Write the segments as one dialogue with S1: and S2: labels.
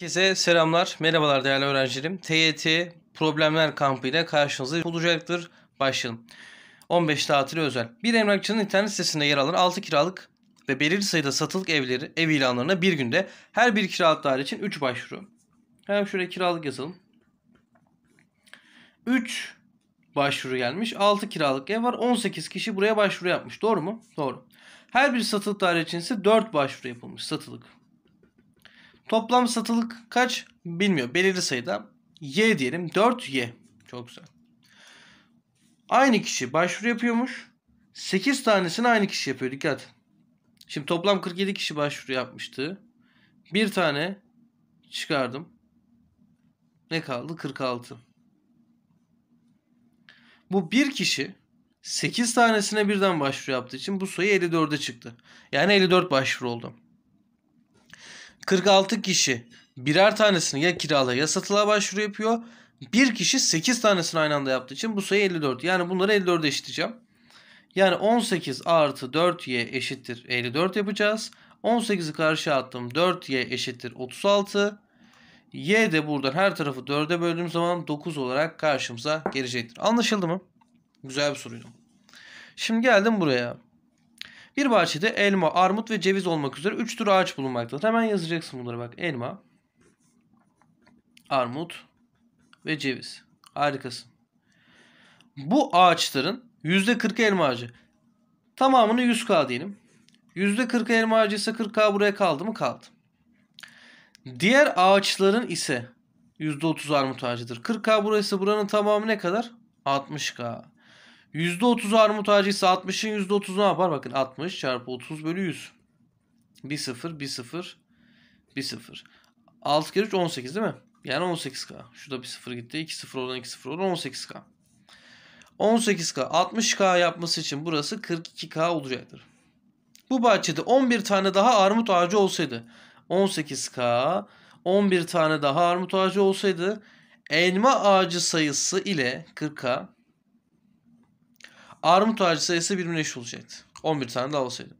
S1: Herkese selamlar, merhabalar değerli öğrencilerim. TYT Problemler Kampı ile karşınızda olacaktır. Başlayalım. 15 tatili özel. Bir emlakçının internet sitesinde yer alan 6 kiralık ve belirli sayıda satılık evleri, ev ilanlarına bir günde her bir kiralık daire için 3 başvuru. Hemen şuraya kiralık yazalım. 3 başvuru gelmiş. 6 kiralık ev var. 18 kişi buraya başvuru yapmış. Doğru mu? Doğru. Her bir satılık daire için ise 4 başvuru yapılmış satılık. Toplam satılık kaç? Bilmiyor. Belirli sayıda. Y diyelim. 4Y. Çok güzel. Aynı kişi başvuru yapıyormuş. 8 tanesini aynı kişi yapıyor. Dikkat. Şimdi toplam 47 kişi başvuru yapmıştı. Bir tane çıkardım. Ne kaldı? 46. Bu bir kişi 8 tanesine birden başvuru yaptığı için bu sayı 54'e çıktı. Yani 54 başvuru oldu. 46 kişi birer tanesini ya kirala ya satıla başvuru yapıyor. Bir kişi 8 tanesini aynı anda yaptığı için bu sayı 54. Yani bunları 54'e eşitleyeceğim. Yani 18 artı 4y eşittir 54 yapacağız. 18'i karşı attım. 4y eşittir 36. Y de buradan her tarafı 4'e böldüğüm zaman 9 olarak karşımıza gelecektir. Anlaşıldı mı? Güzel bir soruydu. Şimdi geldim buraya. Bir bahçede elma, armut ve ceviz olmak üzere 3 tür ağaç bulunmaktadır. Hemen yazacaksın bunları bak. Elma, armut ve ceviz. Harikasın. Bu ağaçların %40 elma ağacı. Tamamını 100K diyelim. %40 elma ağacı ise 40K buraya kaldı mı? Kaldı. Diğer ağaçların ise %30 armut ağacıdır. 40K burası buranın tamamı ne kadar? 60K. %30 armut ağacı ise 60'ın %30 ne yapar? Bakın 60 çarpı 30 bölü 100. 1 0 1 0 1 0. 6 kere 3 18 değil mi? Yani 18k. Şurada bir 0 gitti. 2 0 oradan 2 0 oradan 18k. 18k 60k yapması için burası 42k olacaktır. Bu bahçede 11 tane daha armut ağacı olsaydı 18k 11 tane daha armut ağacı olsaydı elma ağacı sayısı ile 40k Armut ağacı sayısı birbirine eşit olacaktı. 11 tane daha olsaydı.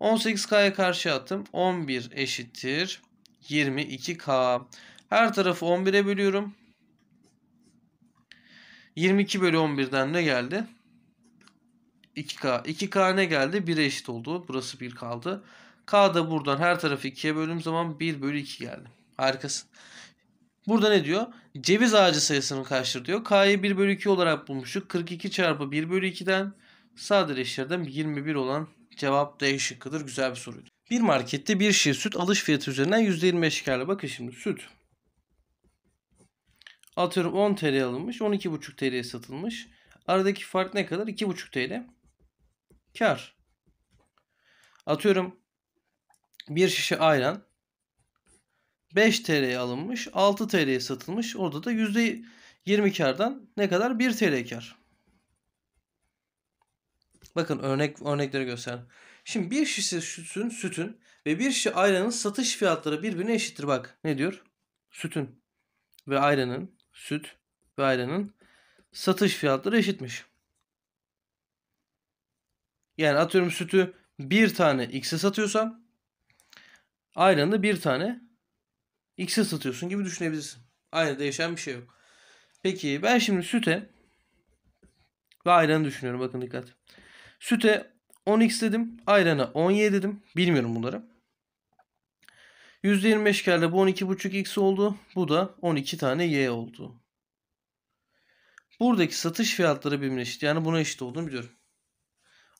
S1: 18K'ya karşı attım. 11 eşittir 22K. Her tarafı 11'e bölüyorum. 22 bölü 11'den ne geldi? 2K. 2K ne geldi? 1'e eşit oldu. Burası 1 kaldı. K da buradan her tarafı 2'ye bölüm zaman 1 bölü 2 geldi. Harikasın. Burada ne diyor? Ceviz ağacı sayısını kaçtır diyor. K'yı 1 bölü 2 olarak bulmuştuk. 42 çarpı 1 bölü 2'den sadeleştirdim. 21 olan cevap D şıkkıdır. Güzel bir soruydu. Bir markette bir şişe süt alış fiyatı üzerinden %25 karla. Bakın şimdi süt. Atıyorum 10 TL alınmış. 12,5 TL'ye satılmış. Aradaki fark ne kadar? 2,5 TL. Kar. Atıyorum bir şişe ayran 5 TL'ye alınmış, 6 TL'ye satılmış. Orada da %20 kardan ne kadar? 1 TL kar. Bakın örnek örnekleri göster. Şimdi bir şişe sütün, sütün ve bir şişe ayranın satış fiyatları birbirine eşittir. Bak ne diyor? Sütün ve ayranın, süt ve ayranın satış fiyatları eşitmiş. Yani atıyorum sütü bir tane X'e satıyorsam ayranı bir tane X'i satıyorsun gibi düşünebilirsin. Aynı değişen bir şey yok. Peki ben şimdi süte ve ayranı düşünüyorum. Bakın dikkat. Süte 10x dedim. Ayrana 10y dedim. Bilmiyorum bunları. %25 karla bu 12,5x oldu. Bu da 12 tane y oldu. Buradaki satış fiyatları birbirine eşit. Yani buna eşit olduğunu biliyorum.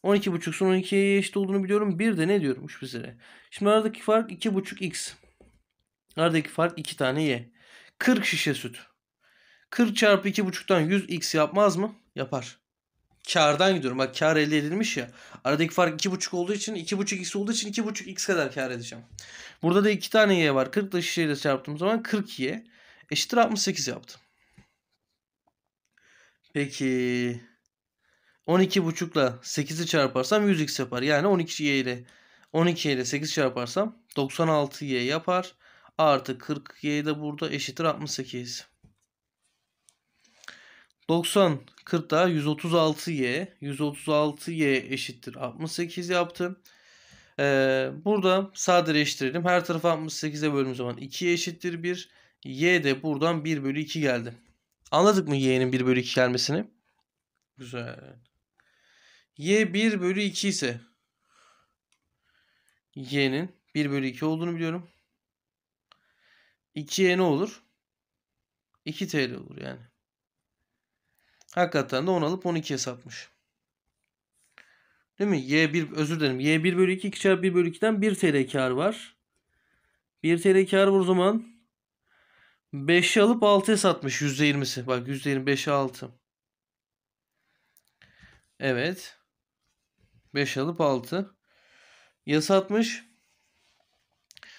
S1: 12,5'sun 12'ye eşit olduğunu biliyorum. Bir de ne diyormuş bizlere? Şimdi aradaki fark 2,5x. Aradaki fark 2 tane Y. 40 şişe süt. 40 çarpı 2,5'tan 100x yapmaz mı? Yapar. Kardan gidiyorum. Bak kar elde edilmiş ya. Aradaki fark 2,5 olduğu için 2,5x olduğu için 2,5x kadar kar edeceğim. Burada da 2 tane y var. 40 da şişeyle çarptığım zaman 40y eşittir 68 yaptım. Peki 12,5 ile 8'i çarparsam 100x yapar. Yani 12y ile 12 ile 8 çarparsam 96y yapar. Artı 40y de burada eşittir 68. 90 40 daha 136y. 136y eşittir 68 yaptı. Ee, burada sadeleştirelim. Her tarafı 68'e bölüm zaman 2 eşittir 1. Y de buradan 1 bölü 2 geldi. Anladık mı y'nin 1 bölü 2 gelmesini? Güzel. Y 1 bölü 2 ise y'nin 1 bölü 2 olduğunu biliyorum. 2'ye ne olur? 2 TL olur yani. Hakikaten de 10 alıp 12'ye satmış. Değil mi? Y1 özür dilerim. Y1 bölü 2 2 çarpı 1 bölü 2'den 1 TL kar var. 1 TL kar bu zaman. 5'i alıp 6'ya satmış %20'si. Bak %25'e 6. Evet. 5 alıp 6. Ya satmış.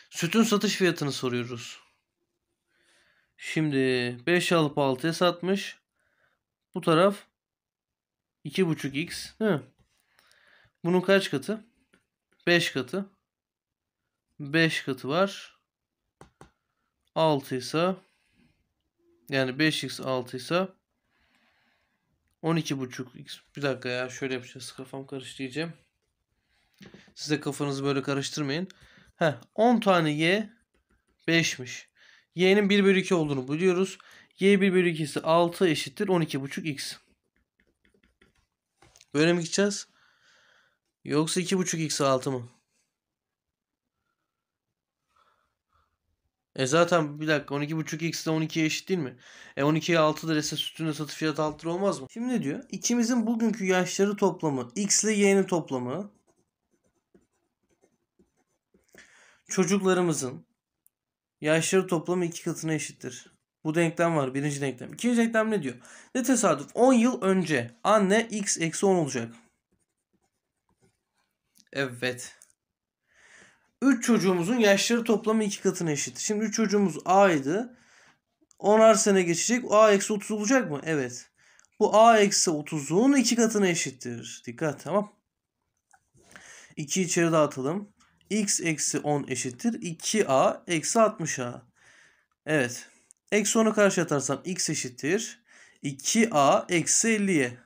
S1: Sütün satış fiyatını soruyoruz. Şimdi 5 alıp 6'ya satmış. Bu taraf 2.5x değil mi? Bunun kaç katı? 5 katı. 5 katı var. 6 ise yani 5x 6 ise 12.5x. Bir dakika ya şöyle yapacağız. Kafam karıştı diyeceğim. Size kafanızı böyle karıştırmayın. Heh, 10 tane y 5'miş y'nin 1 bölü 2 olduğunu biliyoruz. y 1 bölü 2'si 6 eşittir 12,5x. Böyle mi gideceğiz? Yoksa 2,5x 6 mı? E zaten bir dakika 12.5x de 12'ye eşit değil mi? E 12'ye 6 ise sütünün satış fiyatı 6 olmaz mı? Şimdi ne diyor? İkimizin bugünkü yaşları toplamı x ile y'nin toplamı çocuklarımızın Yaşları toplamı iki katına eşittir. Bu denklem var. Birinci denklem. İkinci denklem ne diyor? Ne tesadüf? 10 yıl önce anne x eksi 10 olacak. Evet. 3 çocuğumuzun yaşları toplamı iki katına eşit. Şimdi 3 çocuğumuz A idi. 10'ar sene geçecek. A eksi 30 olacak mı? Evet. Bu A eksi 30'un iki katına eşittir. Dikkat tamam. 2 içeri dağıtalım x eksi 10 eşittir 2a eksi 60a. Evet. Eksi 10'u karşı atarsam x eşittir 2a eksi 50'ye.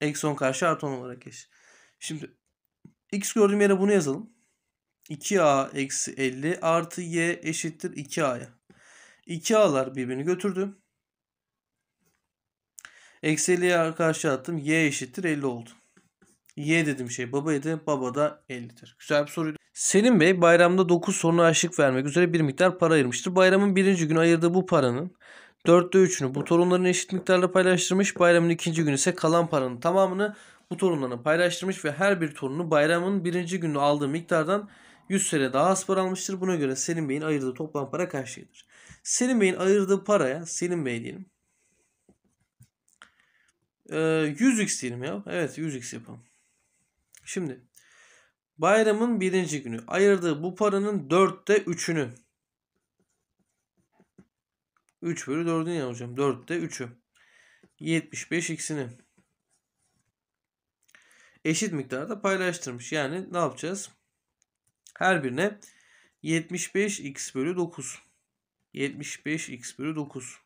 S1: Eksi 10 karşı artı 10 olarak eş. Şimdi x gördüğüm yere bunu yazalım. 2a eksi 50 artı y eşittir 2a'ya. 2a'lar birbirini götürdü. Eksi 50'ye karşı attım. y eşittir 50 oldu. Y dedim şey baba babaydı. Baba da 50'dir. Güzel bir soruydu. Selim Bey bayramda 9 soruna aşık vermek üzere bir miktar para ayırmıştır. Bayramın birinci günü ayırdığı bu paranın dörtte üçünü bu torunların eşit miktarla paylaştırmış. Bayramın ikinci günü ise kalan paranın tamamını bu torunlarına paylaştırmış ve her bir torunu bayramın birinci günü aldığı miktardan 100 TL daha az para almıştır. Buna göre Selim Bey'in ayırdığı toplam para kaç TL'dir? Selim Bey'in ayırdığı paraya Selim Bey diyelim. Ee, 100x diyelim ya. Evet 100x yapalım. Şimdi bayramın birinci günü ayırdığı bu paranın dörtte üçünü 3 bölü 4'ün ya hocam. 4'te 3'ü. 75 x'ini. Eşit miktarda paylaştırmış. Yani ne yapacağız? Her birine 75 x bölü 9. 75 x bölü 9.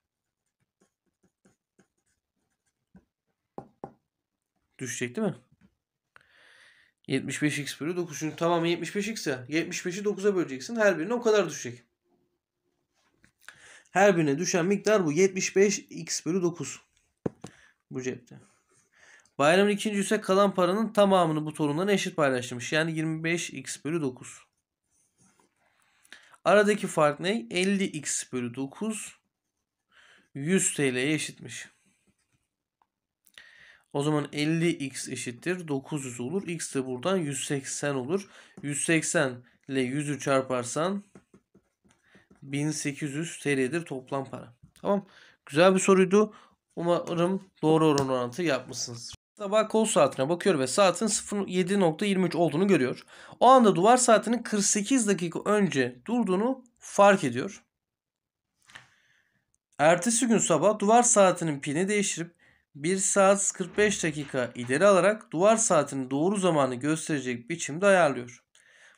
S1: Düşecek değil mi? 75x bölü 9. Çünkü tamamı 75x ya. 75'i 9'a böleceksin. Her birine o kadar düşecek. Her birine düşen miktar bu. 75x bölü 9. Bu cepte. Bayramın ikinci ise kalan paranın tamamını bu torunlarına eşit paylaştırmış. Yani 25x bölü 9. Aradaki fark ne? 50x bölü 9 100 TL'ye eşitmiş. O zaman 50x eşittir 900 olur. X de buradan 180 olur. 180 ile 100'ü çarparsan 1800 TL'dir toplam para. Tamam. Güzel bir soruydu. Umarım doğru oran orantı yapmışsınız. Sabah kol saatine bakıyor ve saatin 07.23 olduğunu görüyor. O anda duvar saatinin 48 dakika önce durduğunu fark ediyor. Ertesi gün sabah duvar saatinin pini değiştirip 1 saat 45 dakika ileri alarak duvar saatinin doğru zamanı gösterecek biçimde ayarlıyor.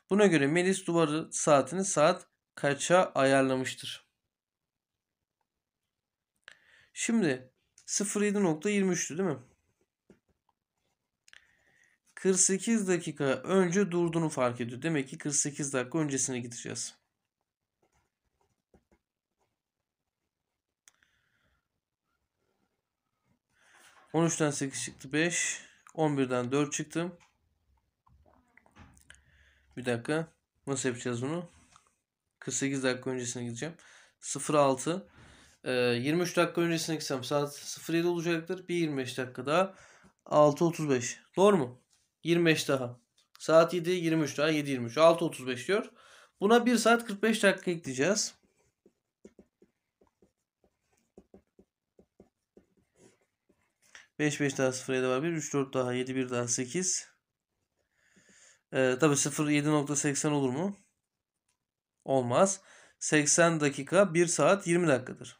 S1: Buna göre Melis duvarı saatini saat kaça ayarlamıştır? Şimdi 07.23'tü değil mi? 48 dakika önce durduğunu fark ediyor. Demek ki 48 dakika öncesine gideceğiz. 13'ten 8 çıktı 5. 11'den 4 çıktı. Bir dakika. Nasıl yapacağız bunu? 48 dakika öncesine gideceğim. 06. 23 ee, dakika öncesine gitsem saat 07 olacaktır. Bir 25 dakika daha. 6.35. Doğru mu? 25 daha. Saat 7 23 daha 7.23. 6.35 diyor. Buna 1 saat 45 dakika ekleyeceğiz. 5 5 daha 0 7 var 1. 3 4 daha 7 1 daha 8. Ee, tabii 0 7.80 olur mu? Olmaz. 80 dakika 1 saat 20 dakikadır.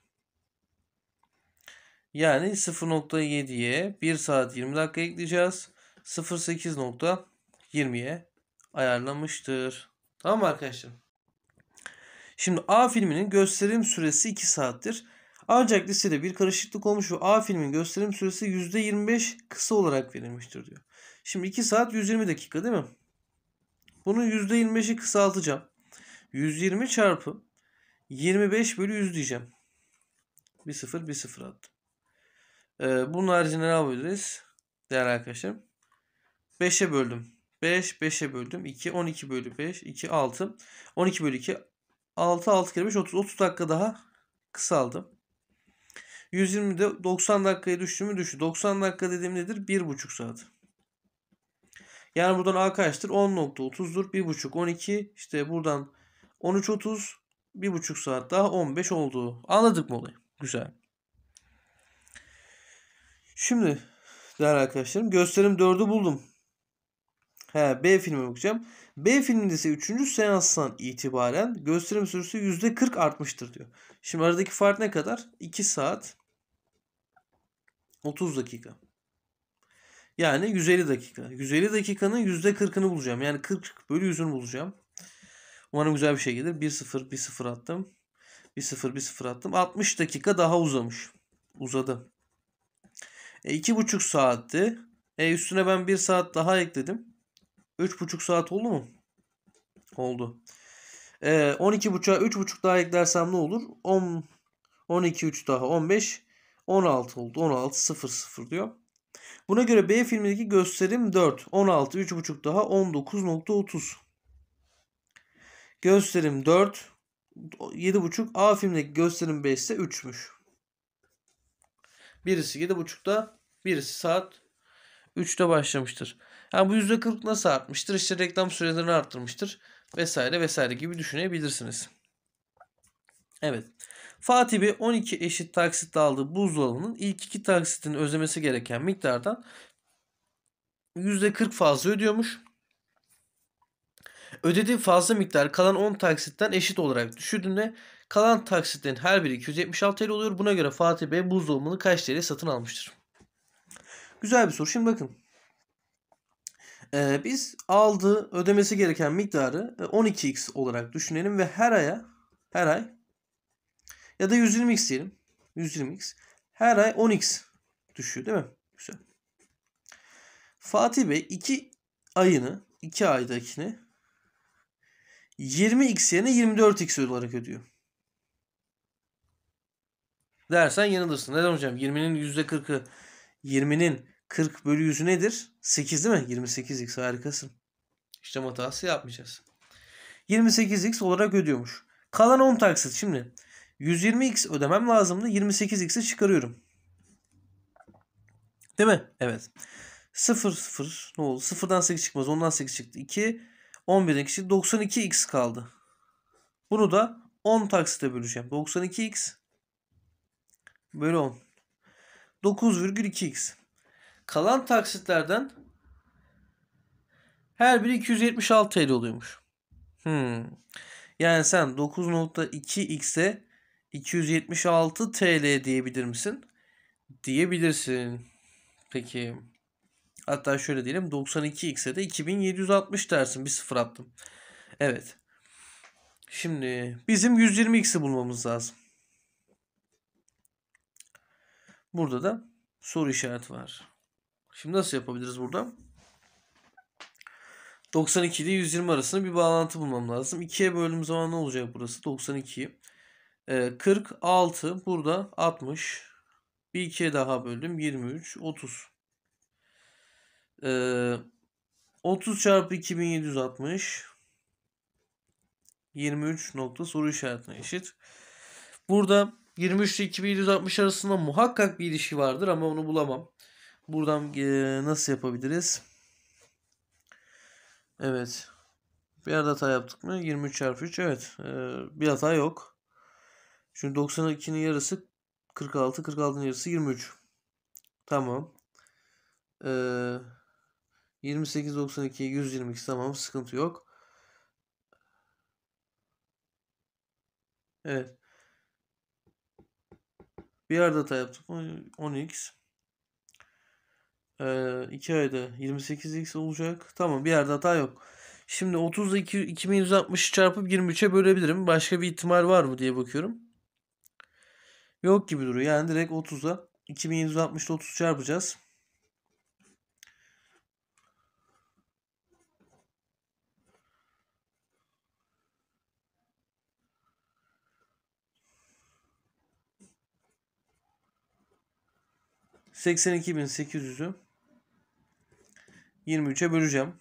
S1: Yani 0.7'ye 1 saat 20 dakika ekleyeceğiz. 08.20'ye ayarlamıştır. Tamam mı arkadaşlar? Şimdi A filminin gösterim süresi 2 saattir. Ancak listede bir karışıklık olmuş ve A filmin gösterim süresi %25 kısa olarak verilmiştir diyor. Şimdi 2 saat 120 dakika değil mi? Bunun %25'i kısaltacağım. 120 çarpı 25 bölü 100 diyeceğim. Bir sıfır bir sıfır attım. Ee, bunun haricinde ne yapabiliriz? Değerli arkadaşlarım. 5'e böldüm. 5, 5'e böldüm. 2, 12 bölü 5, 2, 6. 12 bölü 2, 6, 6 kere 5, 30. 30 dakika daha kısaldım. 120'de 90 dakikaya düştü mü düştü. 90 dakika dediğim nedir? 1,5 saat. Yani buradan A kaçtır? 10.30'dur. 1.5 12. İşte buradan 13.30 1.5 saat daha 15 oldu. Anladık mı olayı? Güzel. Şimdi değerli arkadaşlarım gösterim 4'ü buldum. He, B filmi bakacağım. B filminde ise 3. seanstan itibaren gösterim süresi %40 artmıştır diyor. Şimdi aradaki fark ne kadar? 2 saat 30 dakika. Yani 150 dakika. 150 dakikanın %40'ını bulacağım. Yani 40 bölü 100'ünü bulacağım. Umarım güzel bir şey gelir. 1-0, 1-0 attım. 1-0, 1-0 attım. 60 dakika daha uzamış. Uzadı. E, 2,5 saatti. E, üstüne ben 1 saat daha ekledim. 3,5 saat oldu mu? Oldu. E, 12,5'a 3,5 daha eklersem ne olur? 10, 12, 3 daha 15. 16 oldu. 16 0 0 diyor. Buna göre B filmindeki gösterim 4. 16 3,5 daha 19.30. Gösterim 4 7,5 A filmindeki gösterim 5 ise 3'müş. Birisi 7.30'da birisi saat 3'te başlamıştır. Yani bu %40 nasıl artmıştır? İşte reklam sürelerini arttırmıştır vesaire vesaire gibi düşünebilirsiniz. Evet. Fatih Fatih'e 12 eşit taksitle aldığı buzdolabının ilk iki taksitini ödemesi gereken miktardan %40 fazla ödüyormuş. Ödediği fazla miktar kalan 10 taksitten eşit olarak düşündüğünde kalan taksitlerin her biri 276 TL oluyor. Buna göre Fatih Bey buzdolabını kaç TL satın almıştır? Güzel bir soru. Şimdi bakın. Ee, biz aldığı ödemesi gereken miktarı 12x e, olarak düşünelim ve her aya her ay ya da 120x diyelim. 120x. Her ay 10x düşüyor değil mi? Güzel. Fatih Bey 2 ayını, 2 aydakini 20x yerine 24x olarak ödüyor. Dersen yanılırsın. Neden hocam? 20'nin %40'ı 20'nin 40 bölü 100'ü nedir? 8 değil mi? 28x harikasın. İşte hatası yapmayacağız. 28x olarak ödüyormuş. Kalan 10 taksit şimdi. 120x ödemem lazımdı. 28x'i çıkarıyorum. Değil mi? Evet. 0 0 ne oldu? 0'dan 8 çıkmaz. 10'dan 8 çıktı. 2 11'den çıktı. 92x kaldı. Bunu da 10 taksite böleceğim. 92x bölü 10. 9,2x. Kalan taksitlerden her biri 276 TL oluyormuş. Hmm. Yani sen 9.2x'e 276 TL diyebilir misin? Diyebilirsin. Peki. Hatta şöyle diyelim 92x'e de 2760 dersin. Bir sıfır attım. Evet. Şimdi bizim 120x'i bulmamız lazım. Burada da soru işareti var. Şimdi nasıl yapabiliriz burada? 92 ile 120 arasında bir bağlantı bulmam lazım. 2'ye böldüğüm zaman ne olacak burası? 92 e, ee, 46 burada 60. Bir ikiye daha böldüm. 23, 30. E, 30 çarpı 2760 23 nokta soru işaretine eşit. Burada 23 ile 2760 arasında muhakkak bir ilişki vardır ama onu bulamam. Buradan e, nasıl yapabiliriz? Evet. Bir hata yaptık mı? 23 çarpı 3 evet. Ee, bir hata yok. Şimdi 92'nin yarısı 46. 46'nın yarısı 23. Tamam. Ee, 28, 92, 122 tamam sıkıntı yok. Evet. Bir arada hata yaptık. 10x. Ee, 2 ayda 28x olacak. Tamam bir yerde hata yok. Şimdi 30'da 2160 çarpıp 23'e bölebilirim. Başka bir ihtimal var mı diye bakıyorum. Yok gibi duruyor. Yani direkt 30'a 2760'da 30 çarpacağız. 82.800'ü 23'e böleceğim.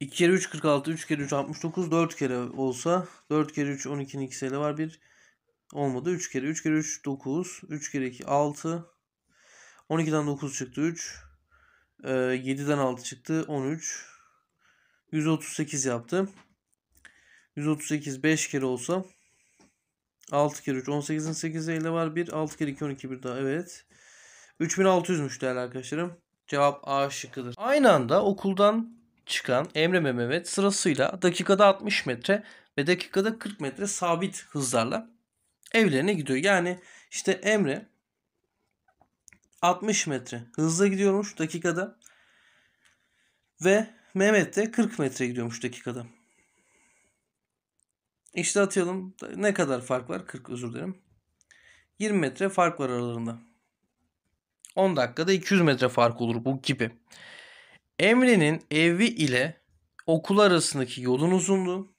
S1: 2 kere 3 46, 3 kere 3 69, 4 kere olsa 4 kere 3 12'nin 2 var. 1 Olmadı. 3 kere 3 kere 3 9. 3 kere 2 6. 12'den 9 çıktı 3. Ee, 7'den 6 çıktı 13. 138 yaptı. 138 5 kere olsa 6 kere 3 18'in 8 ile var 1. 6 kere 2 12 bir daha evet. 3600'müş değerli arkadaşlarım. Cevap A şıkkıdır. Aynı anda okuldan çıkan Emre ve Mehmet sırasıyla dakikada 60 metre ve dakikada 40 metre sabit hızlarla evlerine gidiyor. Yani işte Emre 60 metre hızla gidiyormuş dakikada ve Mehmet de 40 metre gidiyormuş dakikada. İşte atayalım ne kadar fark var? 40 özür dilerim. 20 metre fark var aralarında. 10 dakikada 200 metre fark olur bu gibi. Emre'nin evi ile okul arasındaki yolun uzunluğu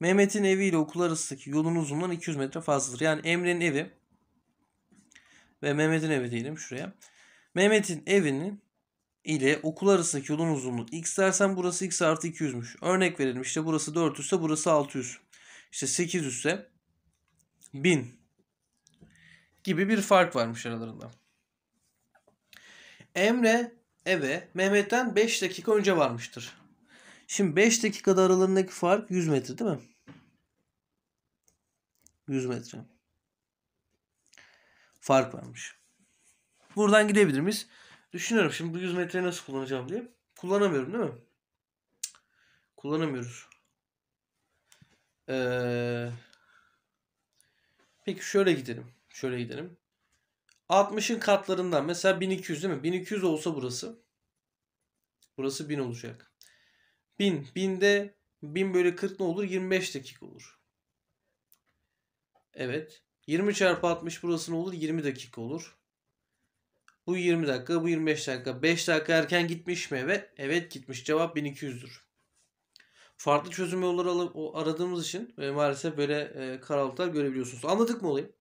S1: Mehmet'in evi ile okul arasındaki yolun uzunluğundan 200 metre fazladır. Yani Emre'nin evi ve Mehmet'in evi diyelim şuraya. Mehmet'in evinin ile okul arasındaki yolun uzunluğu x dersen burası x artı 200'müş. Örnek verelim işte burası 400 ise burası 600. İşte 800 ise 1000 gibi bir fark varmış aralarında. Emre eve Mehmet'ten 5 dakika önce varmıştır. Şimdi 5 dakikada aralarındaki fark 100 metre değil mi? 100 metre. Fark varmış. Buradan gidebilir miyiz? Düşünüyorum şimdi bu 100 metreyi nasıl kullanacağım diye. Kullanamıyorum değil mi? Kullanamıyoruz. Ee, peki şöyle gidelim. Şöyle gidelim. 60'ın katlarından mesela 1200 değil mi? 1200 olsa burası. Burası 1000 olacak. 1000. 1000'de 1000 bölü 40 ne olur? 25 dakika olur. Evet. 20 çarpı 60 burası ne olur? 20 dakika olur. Bu 20 dakika, bu 25 dakika. 5 dakika erken gitmiş mi Evet, Evet gitmiş. Cevap 1200'dür. Farklı çözüm yolları aradığımız için e, maalesef böyle e, karaltılar görebiliyorsunuz. Anladık mı olayı?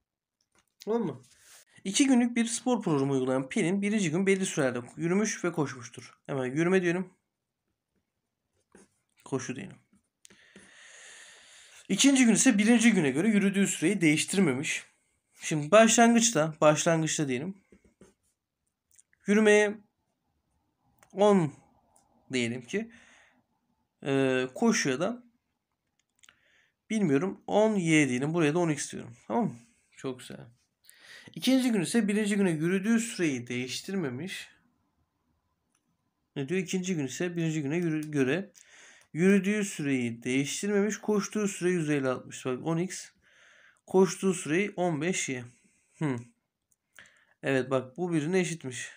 S1: Tamam mı? İki günlük bir spor programı uygulayan Pelin birinci gün belli sürede yürümüş ve koşmuştur. Hemen yürüme diyorum. Koşu diyelim. İkinci gün ise birinci güne göre yürüdüğü süreyi değiştirmemiş. Şimdi başlangıçta, başlangıçta diyelim. Yürümeye 10 diyelim ki. E, koşuya da bilmiyorum 10y diyelim. Buraya da 10x diyorum. Tamam mı? Çok güzel. İkinci gün ise birinci güne yürüdüğü süreyi değiştirmemiş. Ne diyor? İkinci gün ise birinci güne göre Yürüdüğü süreyi değiştirmemiş. Koştuğu süre 150-60. Bak 10x. Koştuğu süreyi 15y. Hmm. Evet bak bu birine eşitmiş.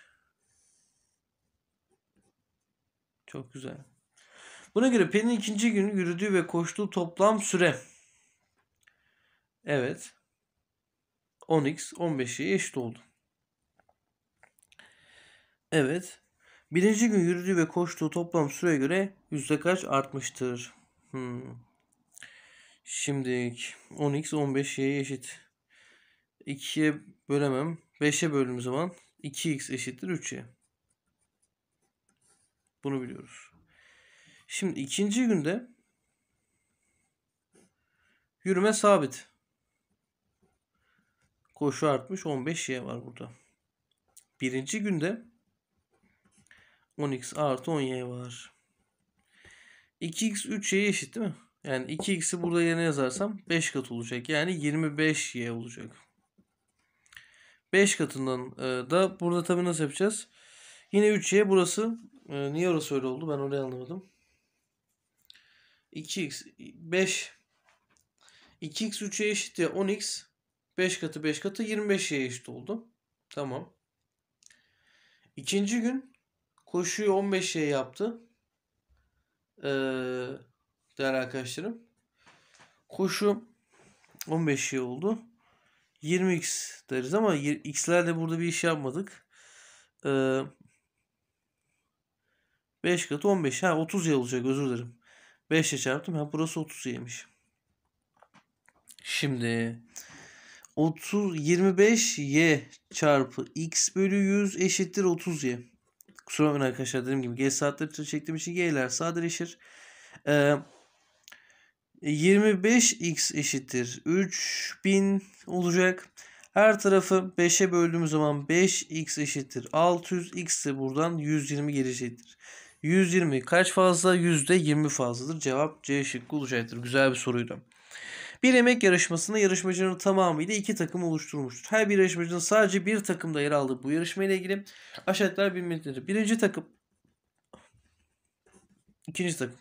S1: Çok güzel. Buna göre P'nin ikinci günü yürüdüğü ve koştuğu toplam süre. Evet. 10x 15'e eşit oldu. Evet. Birinci gün yürüdüğü ve koştuğu toplam süreye göre yüzde kaç artmıştır? Hmm. Şimdi 10x 15y'ye eşit. 2'ye bölemem. 5'e böldüğüm zaman 2x eşittir 3'e. Bunu biliyoruz. Şimdi ikinci günde yürüme sabit. Koşu artmış 15 y var burada. Birinci günde 10x artı 10y var. 2x 3 y eşit değil mi? Yani 2x'i burada yerine yazarsam 5 kat olacak. Yani 25y olacak. 5 katından e, da burada tabii nasıl yapacağız? Yine 3y burası. E, niye orası öyle oldu? Ben orayı anlamadım. 2x 5 2x 3'e eşit ya 10x 5 katı 5 katı 25'e eşit oldu. Tamam. İkinci gün Koşuyu şey yaptı. Ee, değerli arkadaşlarım. Koşu şey oldu. 20x deriz ama x'lerle burada bir iş yapmadık. Ee, 5 katı 15. Ha 30 olacak özür dilerim. 5 5'e çarptım. Ha burası 30 yemiş. Şimdi 30 25y çarpı x bölü 100 eşittir 30y. Kusura bakmayın arkadaşlar dediğim gibi geç saatleri çektiğim için y'ler sadeleşir. Ee, 25x eşittir 3000 olacak. Her tarafı 5'e böldüğümüz zaman 5x eşittir 600x de buradan 120 gelecektir. 120 kaç fazla? %20 fazladır. Cevap C şıkkı olacaktır. Güzel bir soruydu. Bir emek yarışmasında yarışmacının tamamıyla iki takım oluşturulmuştur. Her bir yarışmacının sadece bir takımda yer aldığı bu yarışmayla ilgili aşağıdakiler bilmektedir. Birinci takım, ikinci takım.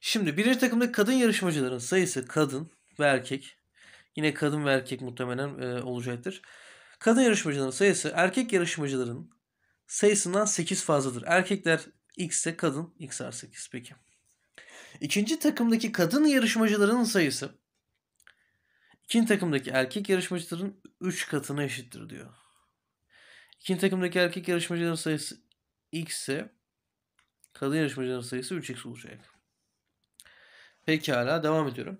S1: Şimdi birinci takımda kadın yarışmacıların sayısı kadın ve erkek. Yine kadın ve erkek muhtemelen e, olacaktır. Kadın yarışmacıların sayısı erkek yarışmacıların sayısından 8 fazladır. Erkekler x ise kadın x artı 8 peki. İkinci takımdaki kadın yarışmacıların sayısı ikinci takımdaki erkek yarışmacıların 3 katına eşittir diyor. İkinci takımdaki erkek yarışmacıların sayısı x ise kadın yarışmacıların sayısı 3x olacak. Pekala devam ediyorum.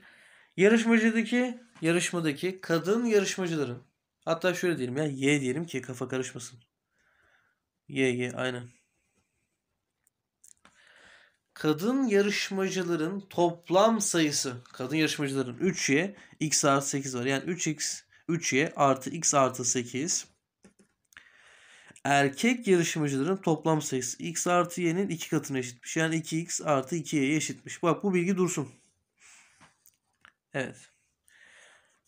S1: Yarışmacıdaki yarışmadaki kadın yarışmacıların hatta şöyle diyelim ya y diyelim ki kafa karışmasın. Y y aynen kadın yarışmacıların toplam sayısı kadın yarışmacıların 3y x artı 8 var. Yani 3x 3y artı x artı 8 erkek yarışmacıların toplam sayısı x artı y'nin 2 katına eşitmiş. Yani 2x artı 2y'ye eşitmiş. Bak bu bilgi dursun. Evet.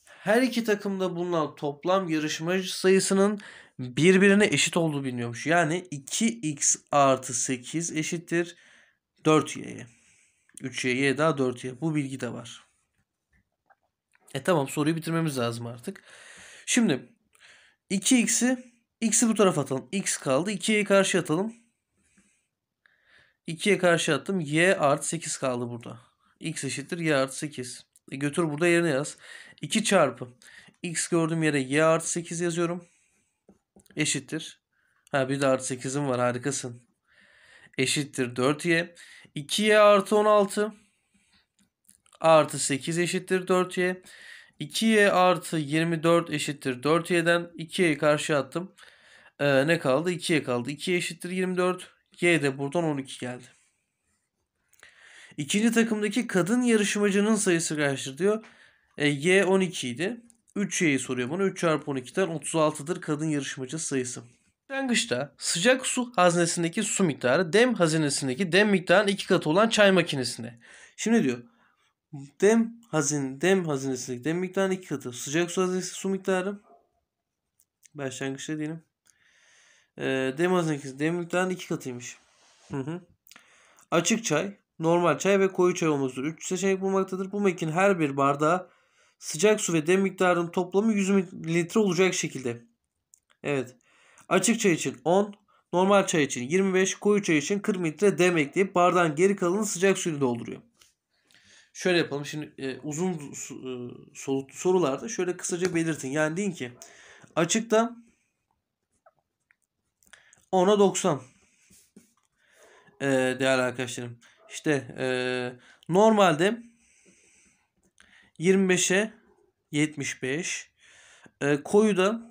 S1: Her iki takımda bulunan toplam yarışmacı sayısının birbirine eşit olduğu biliniyormuş. Yani 2x artı 8 eşittir 4y'ye. 3y, daha 4y. Bu bilgi de var. E tamam soruyu bitirmemiz lazım artık. Şimdi 2x'i x'i bu tarafa atalım. x kaldı. 2'ye karşı atalım. 2'ye karşı attım. y artı 8 kaldı burada. x eşittir y artı 8. E götür burada yerine yaz. 2 çarpı x gördüğüm yere y artı 8 yazıyorum. Eşittir. Ha bir de artı 8'im var harikasın. Eşittir 4y. 2y artı 16 artı 8 eşittir 4y. 2y artı 24 eşittir 4y'den 2y'yi karşıya attım. Ee, ne kaldı? 2y kaldı. 2y eşittir 24. Y de buradan 12 geldi. İkinci takımdaki kadın yarışmacının sayısı kaçtır diyor. E, y 12 idi. 3y'yi soruyor bana. 3 çarpı 12'den 36'dır kadın yarışmacı sayısı. Başlangıçta sıcak su haznesindeki su miktarı dem hazinesindeki dem miktarının iki katı olan çay makinesinde. Şimdi diyor dem hazin dem hazinesindeki dem miktarının iki katı sıcak su hazinesi su miktarı başlangıçta diyelim. E, dem hazinesindeki dem miktarının iki katıymış. Hı hı. Açık çay, normal çay ve koyu çay olmak üzere 3 seçenek bulmaktadır. Bu mekin her bir bardağa sıcak su ve dem miktarının toplamı 100 mililitre olacak şekilde. Evet. Açık çay için 10, normal çay için 25, koyu çay için 40 litre dem ekleyip bardağın geri kalanını sıcak suyla dolduruyor. Şöyle yapalım şimdi e, uzun e, sorularda şöyle kısaca belirtin. Yani deyin ki açıkta 10'a 90 e, değerli arkadaşlarım. İşte e, normalde 25'e 75 e, koyu da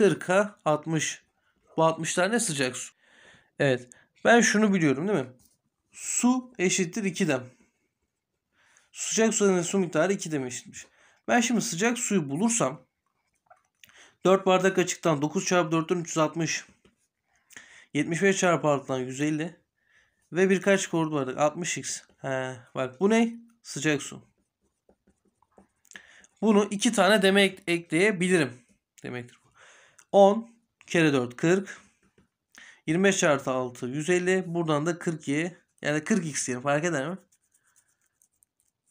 S1: 40'a 60. Bu 60 ne sıcak su. Evet. Ben şunu biliyorum değil mi? Su eşittir 2 dem. Sıcak suların su miktarı 2 dem eşitmiş. Ben şimdi sıcak suyu bulursam 4 bardak açıktan 9 çarpı 4'ten 360 75 çarpı 6'dan 150 ve birkaç kord bardak 60x. He, bak bu ne? Sıcak su. Bunu 2 tane deme ekleyebilirim demektir. 10 kere 4 40. 25 artı 6 150. Buradan da 42. Yani 40x diyelim fark eder mi?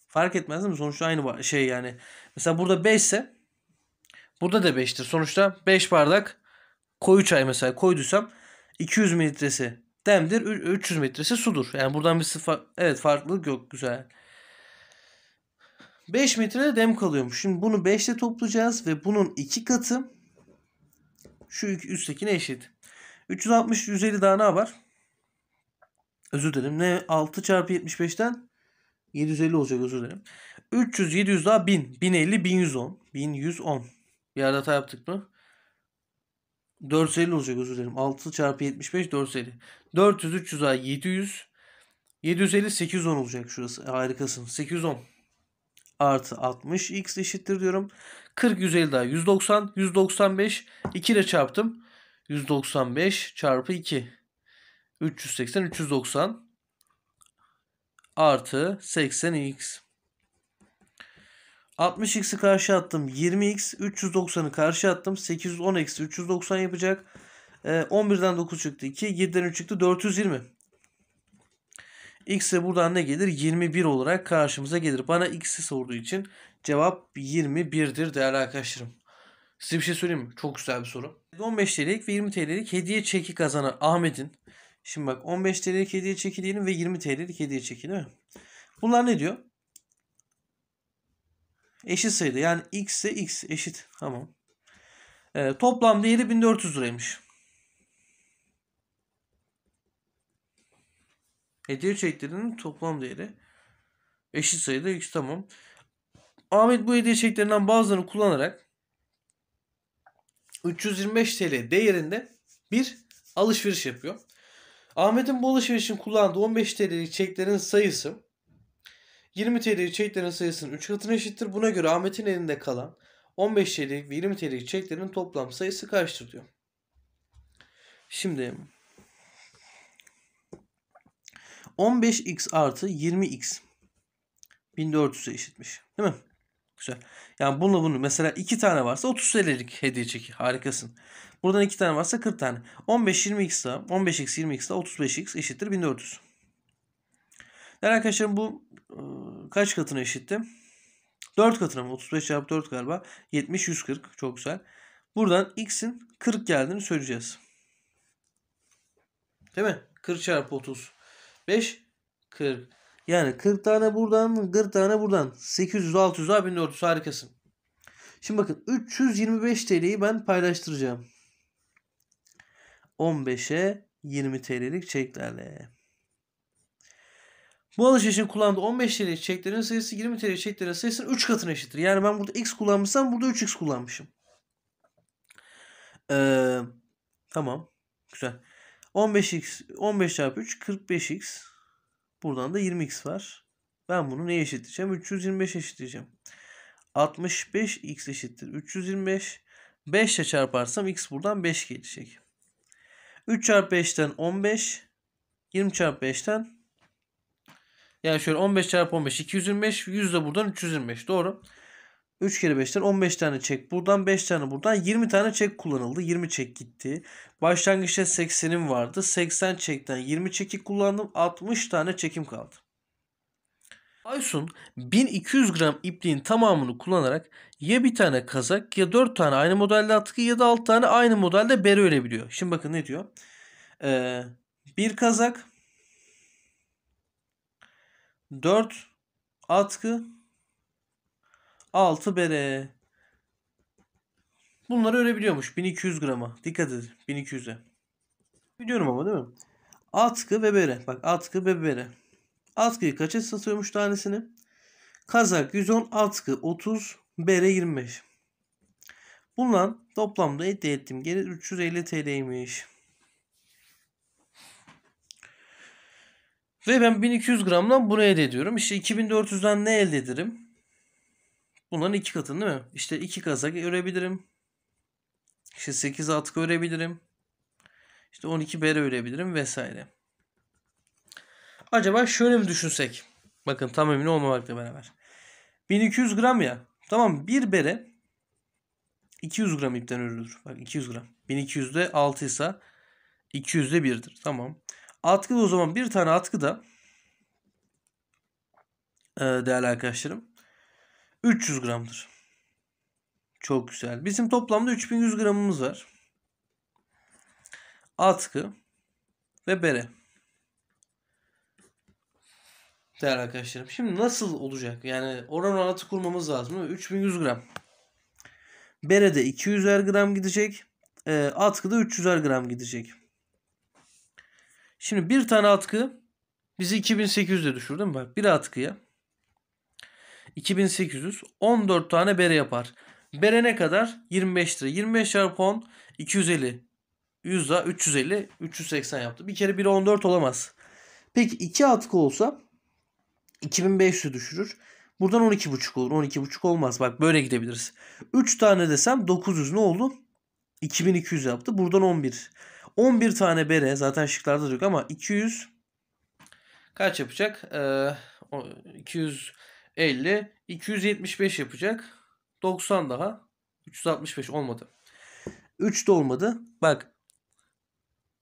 S1: Fark etmez değil mi? Sonuçta aynı şey yani. Mesela burada 5 ise burada da 5'tir. Sonuçta 5 bardak koyu çay mesela koyduysam 200 mililitresi demdir 300 mililitresi sudur. Yani buradan bir sıfır evet farklılık yok güzel. 5 metrede dem kalıyormuş. Şimdi bunu 5 ile toplayacağız ve bunun 2 katı şu 2 üsttekine eşit. 360 150 daha ne var? Özür dilerim. Ne 6 çarpı 75'ten 750 olacak özür dilerim. 300 700 daha 1000. 1050 1110. 1110. Bir yerde hata yaptık mı? 450 olacak özür dilerim. 6 çarpı 75 450. 400 300 daha 700. 750 810 olacak şurası. Harikasın. 810 artı 60x eşittir diyorum. 40 150 daha 190 195 2 ile çarptım. 195 çarpı 2 380 390 artı 80x 60x'i karşı attım 20x 390'ı karşı attım 810 x 390 yapacak 11'den ee, 9 çıktı 2 7'den 3 çıktı 420 X'e buradan ne gelir? 21 olarak karşımıza gelir. Bana X'i sorduğu için cevap 21'dir değerli arkadaşlarım. Size bir şey söyleyeyim mi? Çok güzel bir soru. 15 TL'lik ve 20 TL'lik hediye çeki kazanan Ahmet'in. Şimdi bak 15 TL'lik hediye çeki diyelim ve 20 TL'lik hediye çeki değil mi? Bunlar ne diyor? Eşit sayıda yani x ise x eşit. Tamam. Ee, toplam değeri 1400 liraymış. Hediye çeklerinin toplam değeri. Eşit sayıda x tamam. Ahmet bu hediye çeklerinden bazılarını kullanarak 325 TL değerinde bir alışveriş yapıyor. Ahmet'in bu alışverişin kullandığı 15 TL'lik çeklerin sayısı 20 TL'lik çeklerin sayısının 3 katına eşittir. Buna göre Ahmet'in elinde kalan 15 TL'lik ve 20 TL'lik çeklerin toplam sayısı kaçtır diyor. Şimdi 15x artı 20x 1400'e eşitmiş. Değil mi? Güzel. Yani bunu bunu mesela 2 tane varsa 30 TL'lik hediye çeki. Harikasın. Buradan 2 tane varsa 40 tane. 15 20x ise 15x 20x ise 35x eşittir 1400. Yani arkadaşlarım bu e, kaç katına eşitti? 4 katına mı? 35 çarpı 4 galiba. 70 140. Çok güzel. Buradan x'in 40 geldiğini söyleyeceğiz. Değil mi? 40 çarpı 30 5, 40. Yani 40 tane buradan, 40 tane buradan. 800, 600 1400 harikasın. Şimdi bakın 325 TL'yi ben paylaştıracağım. 15'e 20 TL'lik çeklerle. Bu alışverişin kullandığı 15 TL'lik çeklerin sayısı 20 TL'lik çeklerin sayısının 3 katına eşittir. Yani ben burada x kullanmışsam burada 3x kullanmışım. Ee, tamam. Güzel. 15x 15 çarpı 3 45x. Buradan da 20x var. Ben bunu neye eşitleyeceğim? 325 eşitleyeceğim. 65x eşittir 325. 5 ile çarparsam x buradan 5 gelecek. 3 çarpı 5'ten 15. 20 çarpı 5'ten yani şöyle 15 çarpı 15 225. 100 de buradan 325. Doğru. 3 kere 5'ten 15 tane çek. Buradan 5 tane buradan 20 tane çek kullanıldı. 20 çek gitti. Başlangıçta 80'im vardı. 80 çekten 20 çeki kullandım. 60 tane çekim kaldı. Aysun 1200 gram ipliğin tamamını kullanarak ya bir tane kazak ya 4 tane aynı modelde atkı ya da 6 tane aynı modelde bere örebiliyor. Şimdi bakın ne diyor. Ee, bir kazak 4 atkı 6 bere. Bunları örebiliyormuş. 1200 grama. Dikkat edin. 1200'e. Biliyorum ama değil mi? Atkı ve bere. Bak atkı ve bere. Atkıyı kaça satıyormuş tanesini? Kazak 110, atkı 30, bere 25. Bundan toplamda elde ettim. Geri 350 TL'ymiş. Ve ben 1200 gramdan buraya elde ediyorum. İşte 2400'den ne elde ederim? Bunların iki katını değil mi? İşte iki kazak örebilirim. İşte 8 atkı örebilirim. İşte 12 bere örebilirim vesaire. Acaba şöyle mi düşünsek? Bakın tam emin olmamakla beraber. 1200 gram ya. Tamam bir bere 200 gram ipten örülür. Bak 200 gram. 1200'de 6 ise 200'de 1'dir. Tamam. Atkı da o zaman bir tane atkı da e, değerli arkadaşlarım 300 gramdır. Çok güzel. Bizim toplamda 3100 gramımız var. Atkı ve bere. Değerli arkadaşlarım. Şimdi nasıl olacak? Yani oran oranı kurmamız lazım. 3100 gram. Bere de 200'er gram gidecek. E, atkı da 300'er gram gidecek. Şimdi bir tane atkı bizi 2800'e düşürdü Bak bir atkıya 2800 14 tane bere yapar. Bere ne kadar? 25 lira. 25 çarpı 10 250. 100 da 350 380 yaptı. Bir kere 1 14 olamaz. Peki 2 atkı olsa 2500 düşürür. Buradan 12,5 olur. 12,5 olmaz. Bak böyle gidebiliriz. 3 tane desem 900 ne oldu? 2200 yaptı. Buradan 11. 11 tane bere zaten şıklarda yok ama 200 kaç yapacak? Ee, 200 50, 275 yapacak. 90 daha. 365 olmadı. 3 de olmadı. Bak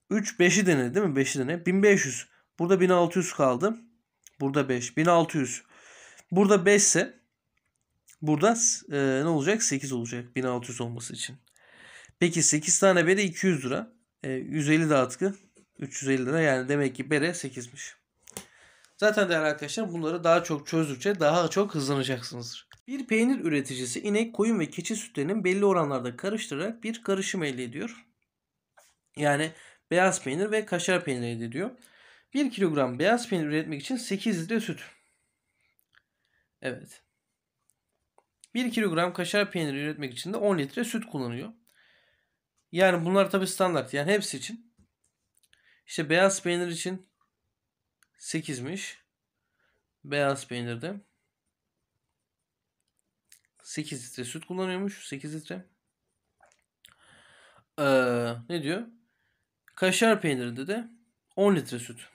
S1: 3 5'i denedi değil mi? 5'i denedi. 1500. Burada 1600 kaldı. Burada 5. 1600. Burada 5 ise burada e, ne olacak? 8 olacak. 1600 olması için. Peki 8 tane bere 200 lira. E, 150 de atkı. 350 lira. Yani demek ki bere 8'miş. Zaten değerli arkadaşlar bunları daha çok çözdükçe daha çok hızlanacaksınız. Bir peynir üreticisi inek, koyun ve keçi sütlerinin belli oranlarda karıştırarak bir karışım elde ediyor. Yani beyaz peynir ve kaşar peyniri elde ediyor. 1 kilogram beyaz peynir üretmek için 8 litre süt. Evet. 1 kilogram kaşar peyniri üretmek için de 10 litre süt kullanıyor. Yani bunlar tabi standart. Yani hepsi için. İşte beyaz peynir için 8'miş. Beyaz peynirde 8 litre süt kullanıyormuş. 8 litre. Ee, ne diyor? Kaşar peynirinde de 10 litre süt.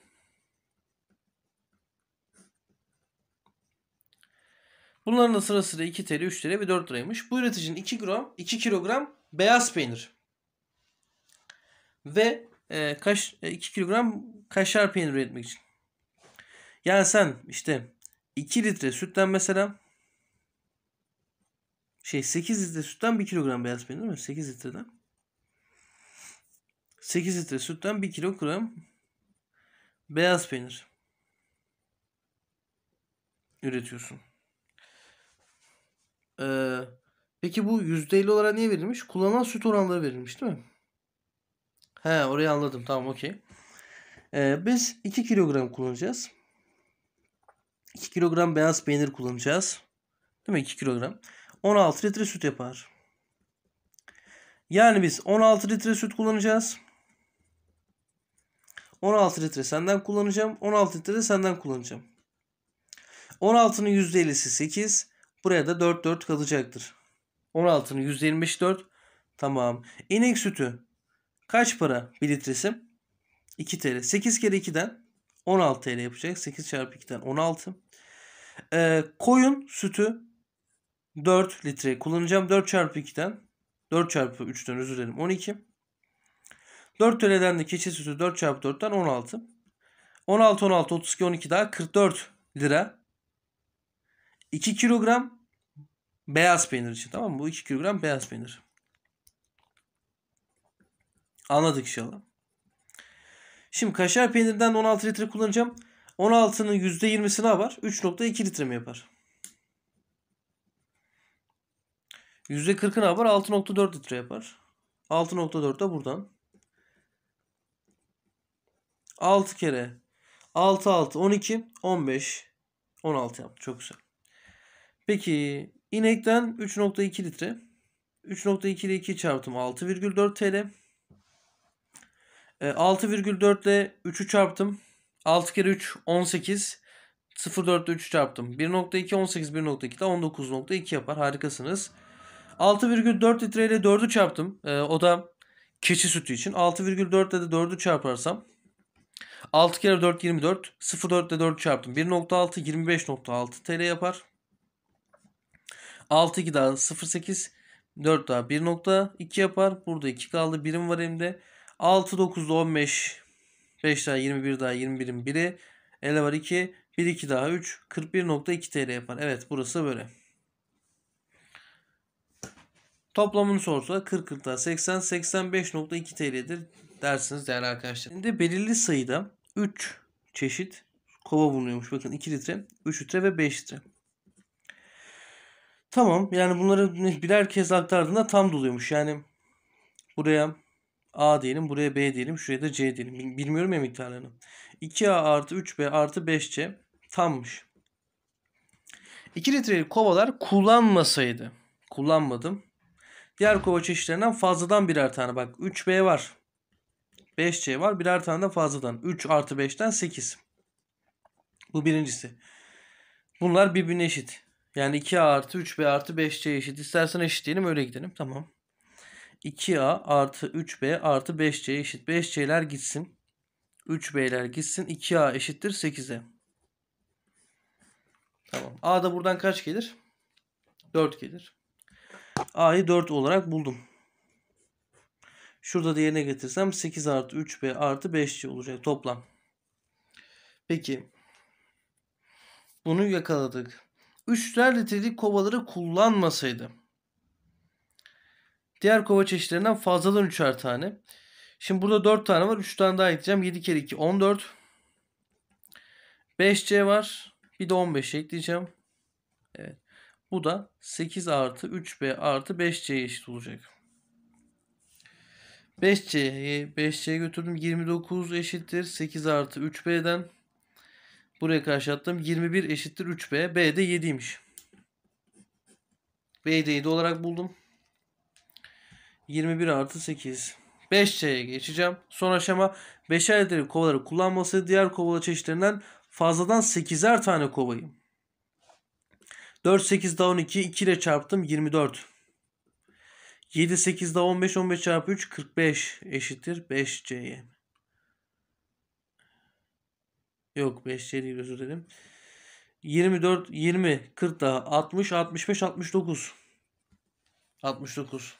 S1: Bunların da sıra sıra 2 TL, 3 TL ve 4 liraymış. Bu üreticinin 2 gram, 2 kilogram beyaz peynir ve e, kaş, 2 e, kilogram kaşar peynir üretmek için yani sen işte 2 litre sütten mesela şey 8 litre sütten 1 kilogram beyaz peynir değil mi? 8 litreden. 8 litre sütten 1 kilogram beyaz peynir üretiyorsun. Ee, peki bu %50 olarak niye verilmiş? Kullanılan süt oranları verilmiş değil mi? He orayı anladım. Tamam okey. Ee, biz 2 kilogram kullanacağız. 2 kilogram beyaz peynir kullanacağız. Değil mi? 2 kilogram. 16 litre süt yapar. Yani biz 16 litre süt kullanacağız. 16 litre senden kullanacağım. 16 litre de senden kullanacağım. 16'nın %50'si 8. Buraya da 4 4 kalacaktır. 16'nın %25 4. Tamam. İnek sütü kaç para bir litresi? 2 TL. 8 kere 2'den 16 TL yapacak. 8 çarpı 2'den 16. E, koyun sütü 4 litre kullanacağım. 4 çarpı 2'den 4 çarpı 3'ten özür dilerim 12. 4 TL'den de keçi sütü 4 çarpı 4'ten 16. 16 16 32 12 daha 44 lira. 2 kilogram beyaz peynir için tamam mı? Bu 2 kilogram beyaz peynir. Anladık inşallah. Şimdi kaşar peynirden 16 litre kullanacağım. 16'nın %20'si ne yapar? 3.2 litre mi yapar? %40'ı ne yapar? 6.4 litre yapar. 6.4 de buradan. 6 kere 6 6 12 15 16 yaptı. Çok güzel. Peki inekten 3.2 litre. 3.2 ile 2 çarptım 6,4 TL. 6,4 e, ile 3'ü çarptım. 6 kere 3 18. 0.4 ile 3 çarptım. 1.2 18 1.2 da 19.2 yapar. Harikasınız. 6,4 litre ile 4'ü çarptım. Ee, o da keçi sütü için. 6,4 ile de 4'ü çarparsam 6 kere 4 24. 0.4 ile 4 çarptım. 1.6 25.6 TL yapar. 6 2 daha 0.8 4 daha 1.2 yapar. Burada 2 kaldı. Birim var elimde. 6 9 15 5 daha 21 daha 21'in 1'i. 50 var 2. 1 2 daha 3. 41.2 TL yapar. Evet burası böyle. Toplamını sorsa 40 40 daha 80 85.2 TL'dir dersiniz değerli arkadaşlar. Şimdi belirli sayıda 3 çeşit kova bulunuyormuş. Bakın 2 litre, 3 litre ve 5 litre. Tamam yani bunları birer kez aktardığında tam doluyormuş. Yani buraya A diyelim. Buraya B diyelim. Şuraya da C diyelim. Bilmiyorum ya miktarlarını. 2A artı 3B artı 5C tammış. 2 litrelik kovalar kullanmasaydı. Kullanmadım. Diğer kova çeşitlerinden fazladan birer tane. Bak 3B var. 5C var. Birer tane de fazladan. 3 artı 5'ten 8. Bu birincisi. Bunlar birbirine eşit. Yani 2A artı 3B artı 5C eşit. İstersen diyelim öyle gidelim. Tamam. 2A artı 3B artı 5C eşit. 5C'ler gitsin. 3B'ler gitsin. 2A eşittir 8'e. Tamam. A da buradan kaç gelir? 4 gelir. A'yı 4 olarak buldum. Şurada da yerine getirsem 8 artı 3B artı 5C olacak toplam. Peki. Bunu yakaladık. 3'ler litrelik kovaları kullanmasaydı Diğer kova çeşitlerinden fazladan 3'er tane. Şimdi burada 4 tane var. 3 tane daha ekleyeceğim. 7 kere 2 14. 5C var. Bir de 15 ekleyeceğim. Evet. Bu da 8 artı 3B artı 5C'ye eşit olacak. 5C'yi 5C'ye götürdüm. 29 eşittir. 8 artı 3B'den. Buraya karşı attım. 21 eşittir 3B. B de 7'ymiş. B'yi 7 olarak buldum. 21 artı 8. 5C'ye geçeceğim. Son aşama 5'er litrelik kovaları kullanması diğer kovala çeşitlerinden fazladan 8'er tane kovayı. 4 8 daha 12 2 ile çarptım 24. 7 8 daha 15 15 çarpı 3 45 eşittir 5C'ye. Yok 5C değil özür dilerim. 24 20 40 daha 60 65 69. 69.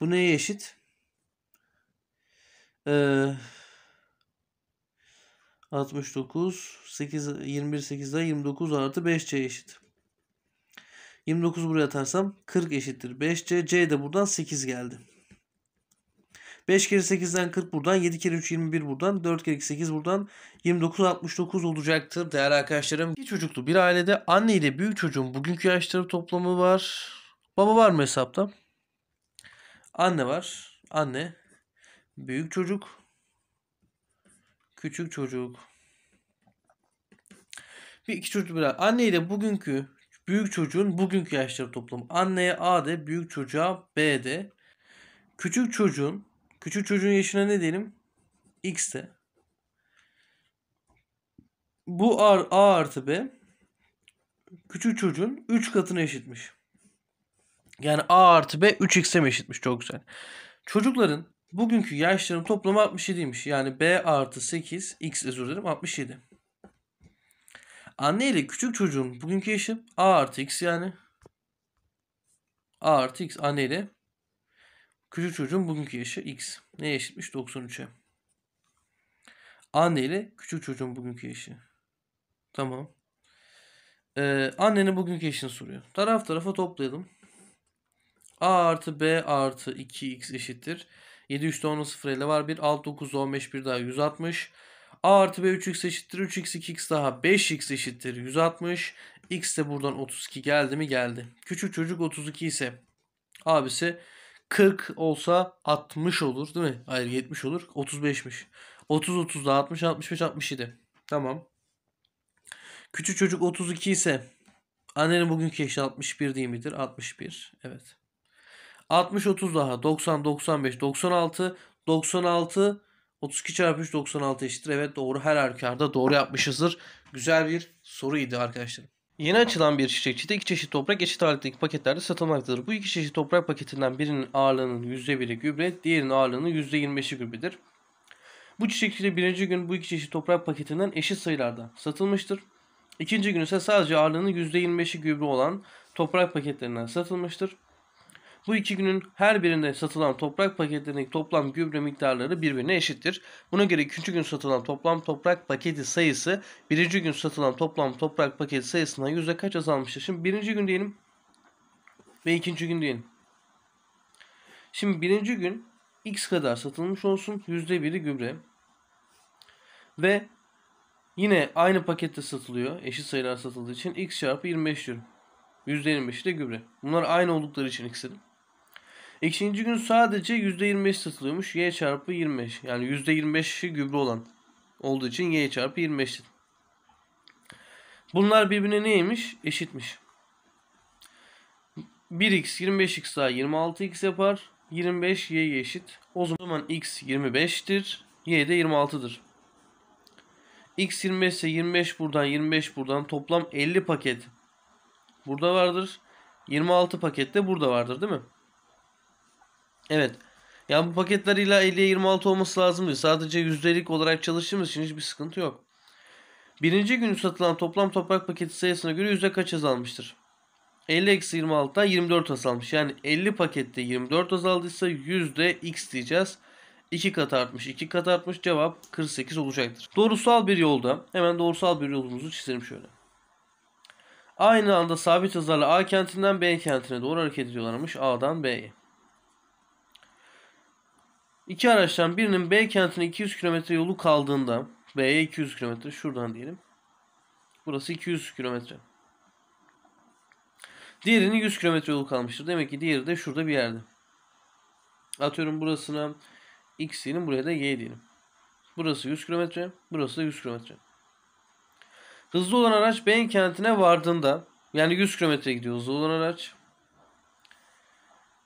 S1: Bu neye eşit? Ee, 69 8 21 8'den 29 artı 5C eşit. 29 buraya atarsam 40 eşittir. 5C C de buradan 8 geldi. 5 kere 8'den 40 buradan 7 kere 3 21 buradan 4 kere 2 8 buradan 29 69 olacaktır değerli arkadaşlarım. Bir çocuklu bir ailede anne ile büyük çocuğun bugünkü yaşları toplamı var. Baba var mı hesapta? Anne var. Anne. Büyük çocuk. Küçük çocuk. Bir iki çocuk bırak. Anne ile bugünkü büyük çocuğun bugünkü yaşları toplam, Anneye A de, büyük çocuğa B de. Küçük çocuğun, küçük çocuğun yaşına ne diyelim? X de. Bu A, A artı B küçük çocuğun 3 katına eşitmiş. Yani A artı B 3X'e eşitmiş çok güzel. Çocukların bugünkü yaşlarının toplamı 67'ymiş. Yani B artı 8 X özür dilerim 67. Anne ile küçük çocuğun bugünkü yaşı A artı X yani. A artı X anne ile küçük çocuğun bugünkü yaşı X. ne eşitmiş? 93'e. Anne ile küçük çocuğun bugünkü yaşı. Tamam. Ee, annenin bugünkü yaşını soruyor. Taraf tarafa toplayalım. A artı B artı 2x eşittir. 7 3'te 10'un 0 ile var 1. 6 9 15 1 daha 160. A artı B 3x eşittir. 3x 2x daha 5x eşittir. 160. X de buradan 32 geldi mi? Geldi. Küçük çocuk 32 ise abisi 40 olsa 60 olur değil mi? Hayır 70 olur. 35'miş. 30 30 daha 60 65 67. Tamam. Küçük çocuk 32 ise annenin bugünkü eşi 61 değil midir? 61. Evet. 60-30 daha. 90-95-96. 96 32 çarpı 3 96 eşittir. Evet doğru her halükarda doğru yapmışızdır. Güzel bir soruydu arkadaşlar. Yeni açılan bir çiçekçide iki çeşit toprak eşit ağırlıktaki paketlerde satılmaktadır. Bu iki çeşit toprak paketinden birinin ağırlığının %1'i gübre, diğerinin ağırlığının %25'i gübredir. Bu çiçekçide birinci gün bu iki çeşit toprak paketinden eşit sayılarda satılmıştır. İkinci gün ise sadece ağırlığının %25'i gübre olan toprak paketlerinden satılmıştır. Bu iki günün her birinde satılan toprak paketlerindeki toplam gübre miktarları birbirine eşittir. Buna göre ikinci gün satılan toplam toprak paketi sayısı birinci gün satılan toplam toprak paketi sayısından yüzde kaç azalmıştır? Şimdi birinci gün diyelim ve ikinci gün diyelim. Şimdi birinci gün x kadar satılmış olsun yüzde biri gübre ve yine aynı pakette satılıyor eşit sayılar satıldığı için x çarpı 25 diyorum. %25 de gübre. Bunlar aynı oldukları için ikisinin. İkinci gün sadece %25 satılıyormuş. Y çarpı 25. Yani %25'i gübre olan olduğu için Y çarpı 25. Bunlar birbirine neymiş? Eşitmiş. 1x 25x daha 26x yapar. 25 y'ye eşit. O zaman x 25'tir. Y de 26'dır. X 25 ise 25 buradan 25 buradan toplam 50 paket burada vardır. 26 paket de burada vardır değil mi? Evet. Ya bu paketler illa 50'ye 26 olması lazım diyor. Sadece yüzdelik olarak çalıştığımız için hiçbir sıkıntı yok. Birinci günü satılan toplam toprak paketi sayısına göre yüzde kaç azalmıştır? 50 eksi 24 azalmış. Yani 50 pakette 24 azaldıysa yüzde x diyeceğiz. 2 kat artmış 2 kat artmış cevap 48 olacaktır. Doğrusal bir yolda hemen doğrusal bir yolumuzu çizelim şöyle. Aynı anda sabit hızlarla A kentinden B kentine doğru hareket ediyorlarmış A'dan B'ye. İki araçtan birinin B kentine 200 km yolu kaldığında B'ye 200 km şuradan diyelim. Burası 200 km. Diğerinin 100 km yolu kalmıştır. Demek ki diğeri de şurada bir yerde. Atıyorum burasına x diyelim buraya da y diyelim. Burası 100 km, burası da 100 km. Hızlı olan araç B kentine vardığında yani 100 km gidiyor hızlı olan araç.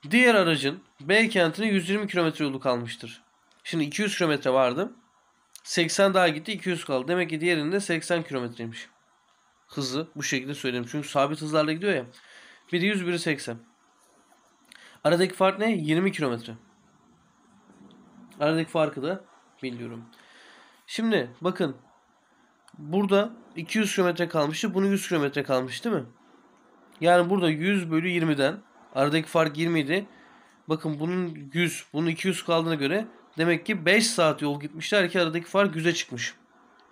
S1: Diğer aracın B kentine 120 km yolu kalmıştır. Şimdi 200 km vardı. 80 daha gitti 200 kaldı. Demek ki diğerinde 80 kilometreymiş. Hızı bu şekilde söyleyeyim. Çünkü sabit hızlarla gidiyor ya. Biri 100 biri 80. Aradaki fark ne? 20 kilometre. Aradaki farkı da biliyorum. Şimdi bakın. Burada 200 kilometre kalmıştı. bunu 100 kilometre kalmış değil mi? Yani burada 100 bölü 20'den Aradaki fark 27. Bakın bunun 100, bunun 200 kaldığına göre demek ki 5 saat yol gitmişler ki aradaki fark 100'e çıkmış.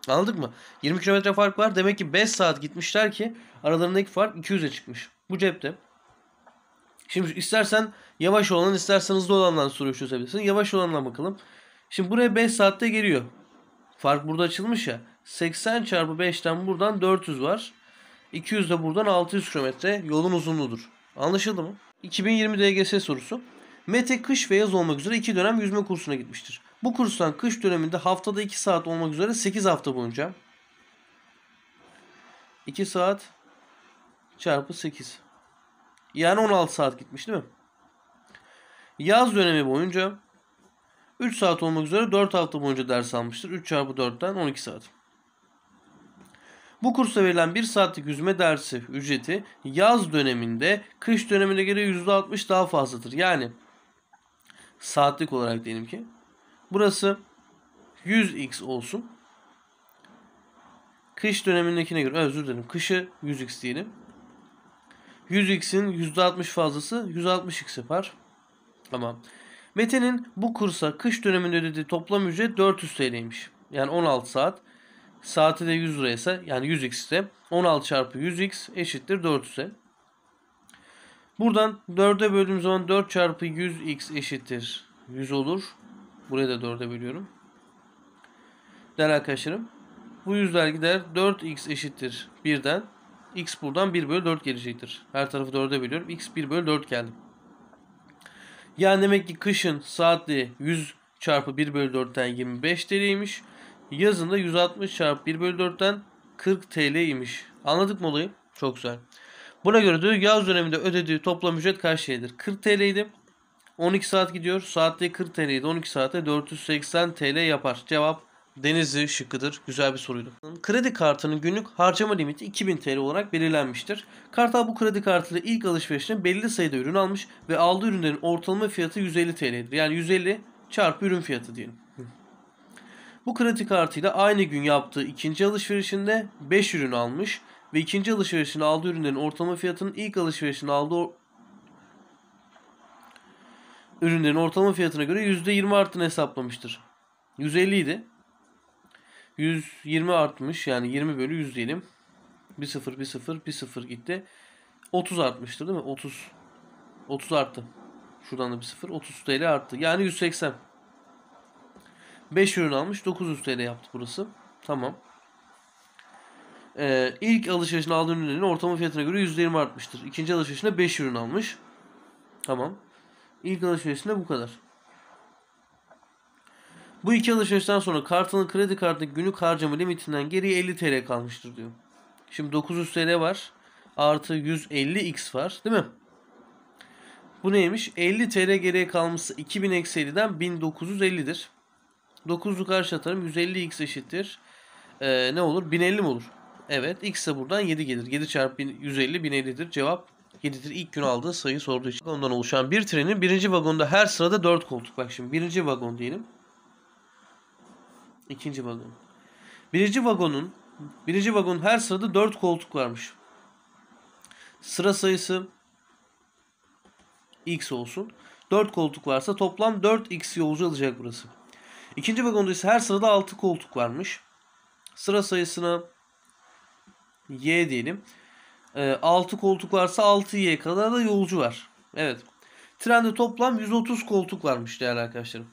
S1: Anladık mı? 20 kilometre fark var. Demek ki 5 saat gitmişler ki aralarındaki fark 200'e çıkmış. Bu cepte. Şimdi istersen yavaş olan istersen hızlı olandan soruyu çözebilirsin. Yavaş olanla bakalım. Şimdi buraya 5 saatte geliyor. Fark burada açılmış ya. 80 çarpı 5'ten buradan 400 var. 200 de buradan 600 kilometre yolun uzunluğudur. Anlaşıldı mı? 2020 DGS sorusu. Mete kış ve yaz olmak üzere iki dönem yüzme kursuna gitmiştir. Bu kurstan kış döneminde haftada 2 saat olmak üzere 8 hafta boyunca 2 saat çarpı 8. Yani 16 saat gitmiş değil mi? Yaz dönemi boyunca 3 saat olmak üzere 4 hafta boyunca ders almıştır. 3 çarpı 4'ten 12 saat. Bu kursa verilen 1 saatlik yüzme dersi ücreti yaz döneminde kış dönemine göre %60 daha fazladır. Yani saatlik olarak diyelim ki burası 100x olsun. Kış dönemindekine göre özür dilerim. Kışı 100x diyelim. 100x'in %60 fazlası 160x yapar. Tamam. Mete'nin bu kursa kış döneminde ödediği toplam ücret 400 TL'ymiş. Yani 16 saat. Saati de 100 liraysa yani 100x ise 16 çarpı 100x eşittir 400'e. Buradan 4'e böldüğüm zaman 4 çarpı 100x eşittir 100 olur. Buraya da 4'e bölüyorum. Değerli arkadaşlarım bu yüzler gider 4x eşittir 1'den. x buradan 1 bölü 4 gelecektir. Her tarafı 4'e bölüyorum. x 1 bölü 4 geldi. Yani demek ki kışın saatli 100 çarpı 1 bölü 4'ten 25 TL'ymiş yazında 160 çarp 1 bölü 4'ten 40 TL imiş. Anladık mı olayı? Çok güzel. Buna göre diyor yaz döneminde ödediği toplam ücret kaç TL'dir? 40 TL idi. 12 saat gidiyor. Saatte 40 TL idi. 12 saate 480 TL yapar. Cevap Denizli şıkkıdır. Güzel bir soruydu. Kredi kartının günlük harcama limiti 2000 TL olarak belirlenmiştir. Kartal bu kredi kartıyla ilk alışverişine belli sayıda ürün almış ve aldığı ürünlerin ortalama fiyatı 150 TL'dir. Yani 150 çarpı ürün fiyatı diyelim. Bu kredi kartıyla aynı gün yaptığı ikinci alışverişinde 5 ürün almış ve ikinci alışverişini aldığı ürünlerin ortalama fiyatının ilk alışverişini aldığı ürünlerin ortalama fiyatına göre %20 arttığını hesaplamıştır. 150 idi. 120 artmış yani 20 bölü 100 diyelim. 1 0 1 0 1 0 gitti. 30 artmıştır değil mi? 30. 30 arttı. Şuradan da bir 0. 30 TL arttı. Yani 180. 5 ürün almış. 900 TL yaptı burası. Tamam. Ee, ilk alışverişinde aldığı ürünlerin ortalama fiyatına göre %20 artmıştır. İkinci alışverişinde 5 ürün almış. Tamam. İlk alışverişinde bu kadar. Bu iki alışverişten sonra kartının kredi kartı günlük harcama limitinden geriye 50 TL kalmıştır diyor. Şimdi 900 TL var. Artı 150x var. Değil mi? Bu neymiş? 50 TL geriye kalması 2000 eksi 50'den 1950'dir. 9'lu karşı atarım. 150x eşittir. Ee, ne olur? 1050 mi olur? Evet. X de buradan 7 gelir. 7 çarpı 150 1050'dir. Cevap 7'dir. İlk gün aldığı sayı sorduğu için. Ondan oluşan bir trenin birinci vagonda her sırada 4 koltuk. Bak şimdi birinci vagon diyelim. İkinci vagon. Birinci vagonun birinci vagon her sırada 4 koltuk varmış. Sıra sayısı X olsun. 4 koltuk varsa toplam 4X yolcu alacak burası. İkinci vagonda ise her sırada 6 koltuk varmış. Sıra sayısına Y diyelim. 6 ee, koltuk varsa 6Y kadar da yolcu var. Evet. Trende toplam 130 koltuk varmış değerli arkadaşlarım.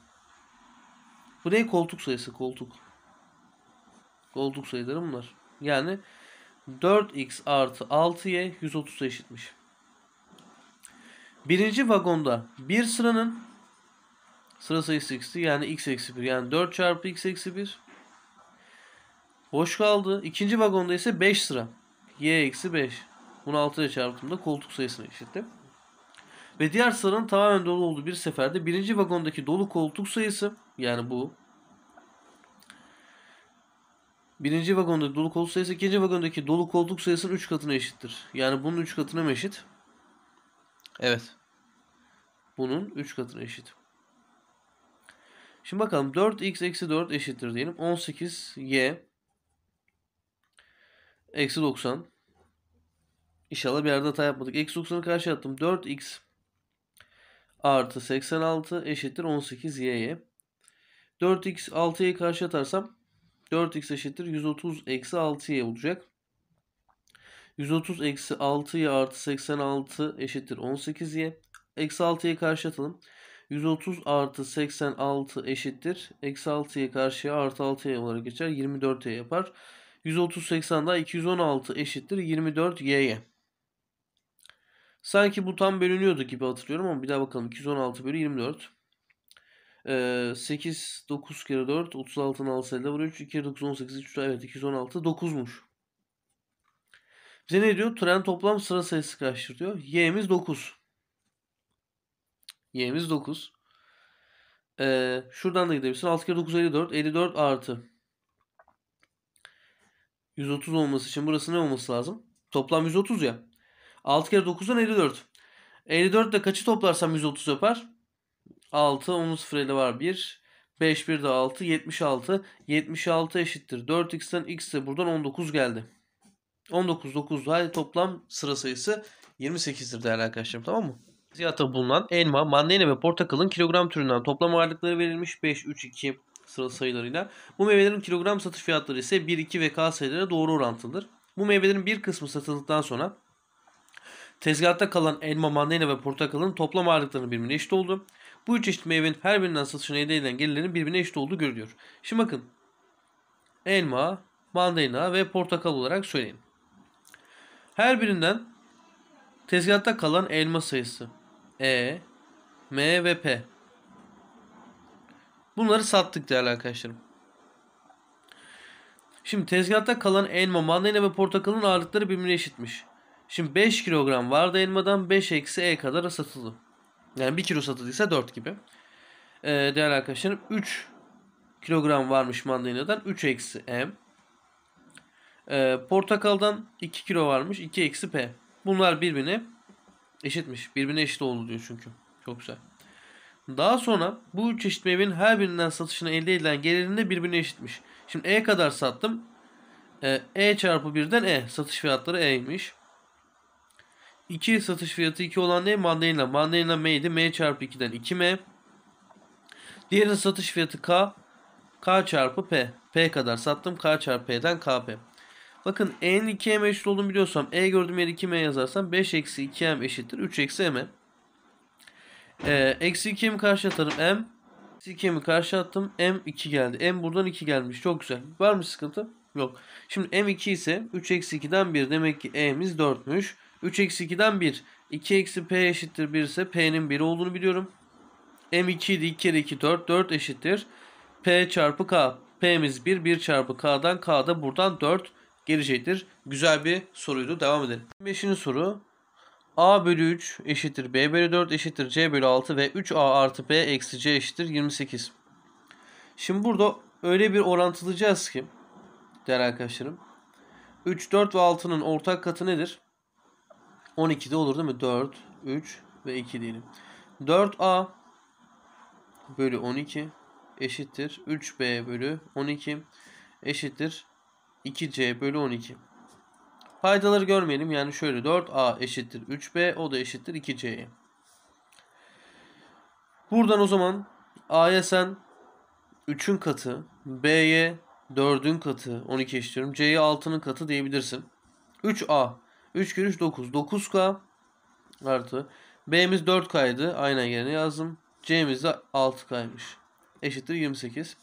S1: Bu ne koltuk sayısı? Koltuk. Koltuk sayıları bunlar. Yani 4x artı 6y 130'a eşitmiş. Birinci vagonda bir sıranın Sıra sayısı x'ti yani x eksi 1 yani 4 çarpı x eksi 1. Boş kaldı. İkinci vagonda ise 5 sıra. y eksi 5. Bunu 6 ile çarptığımda koltuk sayısını eşittim. Ve diğer sıranın tamamen dolu olduğu bir seferde birinci vagondaki dolu koltuk sayısı yani bu Birinci vagondaki dolu koltuk sayısı ikinci vagondaki dolu koltuk sayısının 3 katına eşittir. Yani bunun 3 katına mı eşit? Evet. Bunun 3 katına eşit. Şimdi bakalım 4x eksi 4 eşittir diyelim. 18y eksi 90. İnşallah bir yerde hata yapmadık. Eksi 90'ı karşı attım. 4x artı 86 eşittir 18y'ye. 4x 6'yı karşı atarsam 4x eşittir 130 eksi 6y olacak. 130 eksi 6y artı 86 eşittir 18y. Eksi 6'yı karşı atalım. 130 artı 86 eşittir. Eksi 6'yı karşıya artı 6'ya olarak geçer. 24'e yapar. 130 80'den 216 eşittir. 24 y'ye. Sanki bu tam bölünüyordu gibi hatırlıyorum ama bir daha bakalım. 216 bölü 24. 8, 9 kere 4, 36'nın 6 elde var. 3, 2 kere 9, 18, 3 evet 216, 9'muş. Bize ne diyor? Tren toplam sıra sayısı kaçtır diyor. Y'miz 9. Y'miz 9. Ee, şuradan da gidebilirsin. 6 kere 9 54. 54 artı 130 olması için burası ne olması lazım? Toplam 130 ya. 6 kere 9'dan 54. 54 ile kaçı toplarsam 130 yapar? 6, 10 0 50 var 1. 5, 1 de 6, 76. 76 eşittir. 4x'ten x de buradan 19 geldi. 19, 9. Hadi toplam sıra sayısı 28'dir değerli arkadaşlarım tamam mı? siyata bulunan elma, mandalina ve portakalın kilogram türünden toplam ağırlıkları verilmiş 5, 3, 2 sıra sayılarıyla. Bu meyvelerin kilogram satış fiyatları ise 1, 2 ve K sayılara doğru orantılıdır. Bu meyvelerin bir kısmı satıldıktan sonra tezgahta kalan elma, mandalina ve portakalın toplam ağırlıklarının birbirine eşit oldu. Bu üç çeşit meyvenin her birinden satışına elde edilen gelirlerin birbirine eşit olduğu görülüyor. Şimdi bakın. Elma, mandalina ve portakal olarak söyleyin. Her birinden tezgahta kalan elma sayısı e, M ve P. Bunları sattık değerli arkadaşlarım. Şimdi tezgahta kalan elma, mandalina ve portakalın ağırlıkları birbirine eşitmiş. Şimdi 5 kilogram vardı elmadan 5 eksi E kadar satıldı. Yani 1 kilo satıldıysa 4 gibi. Ee, değerli arkadaşlarım 3 kilogram varmış mandalinadan 3 eksi M. Ee, portakaldan 2 kilo varmış 2 eksi P. Bunlar birbirine Eşitmiş. Birbirine eşit oldu diyor çünkü. Çok güzel. Daha sonra bu üç çeşit meyvenin her birinden satışına elde edilen gelirin de birbirine eşitmiş. Şimdi E kadar sattım. E, e çarpı birden E. Satış fiyatları E'ymiş. 2 satış fiyatı 2 olan ne? Mandalina. Mandalina M'ydi. M çarpı 2'den 2M. Diğerinin satış fiyatı K. K çarpı P. P kadar sattım. K çarpı P'den KP. Bakın e'nin 2m eşit olduğunu biliyorsam e gördüğüm yere 2m yazarsam 5 eksi 2m eşittir 3 eksi m. Ee, eksi 2 2'mi karşı atarım m. Eksi 2'mi karşı attım m 2 geldi. M buradan 2 gelmiş çok güzel. Var mı sıkıntı? Yok. Şimdi m 2 ise 3 eksi 2'den 1 demek ki e'miz 4'müş. 3 eksi 2'den 1. 2 eksi p eşittir 1 ise p'nin 1 olduğunu biliyorum. m 2 idi 2 kere 2 4. 4 eşittir. p çarpı k. P'miz 1. 1 çarpı k'dan k'da buradan 4 gelecektir. Güzel bir soruydu. Devam edelim. 5. soru. A bölü 3 eşittir B bölü 4 eşittir C bölü 6 ve 3A artı B eksi C eşittir 28. Şimdi burada öyle bir orantılayacağız ki değerli arkadaşlarım. 3, 4 ve 6'nın ortak katı nedir? 12'de olur değil mi? 4, 3 ve 2 diyelim. 4A bölü 12 eşittir 3B bölü 12 eşittir 2C bölü 12. Paydaları görmeyelim. Yani şöyle 4A eşittir 3B o da eşittir 2C'ye. Buradan o zaman A'ya sen 3'ün katı, B'ye 4'ün katı 12 eşitliyorum. C'ye 6'nın katı diyebilirsin. 3A 3 kere 3 9. 9K artı B'miz 4K'ydı. Aynen yerine yazdım. C'miz de 6K'ymış. Eşittir 28.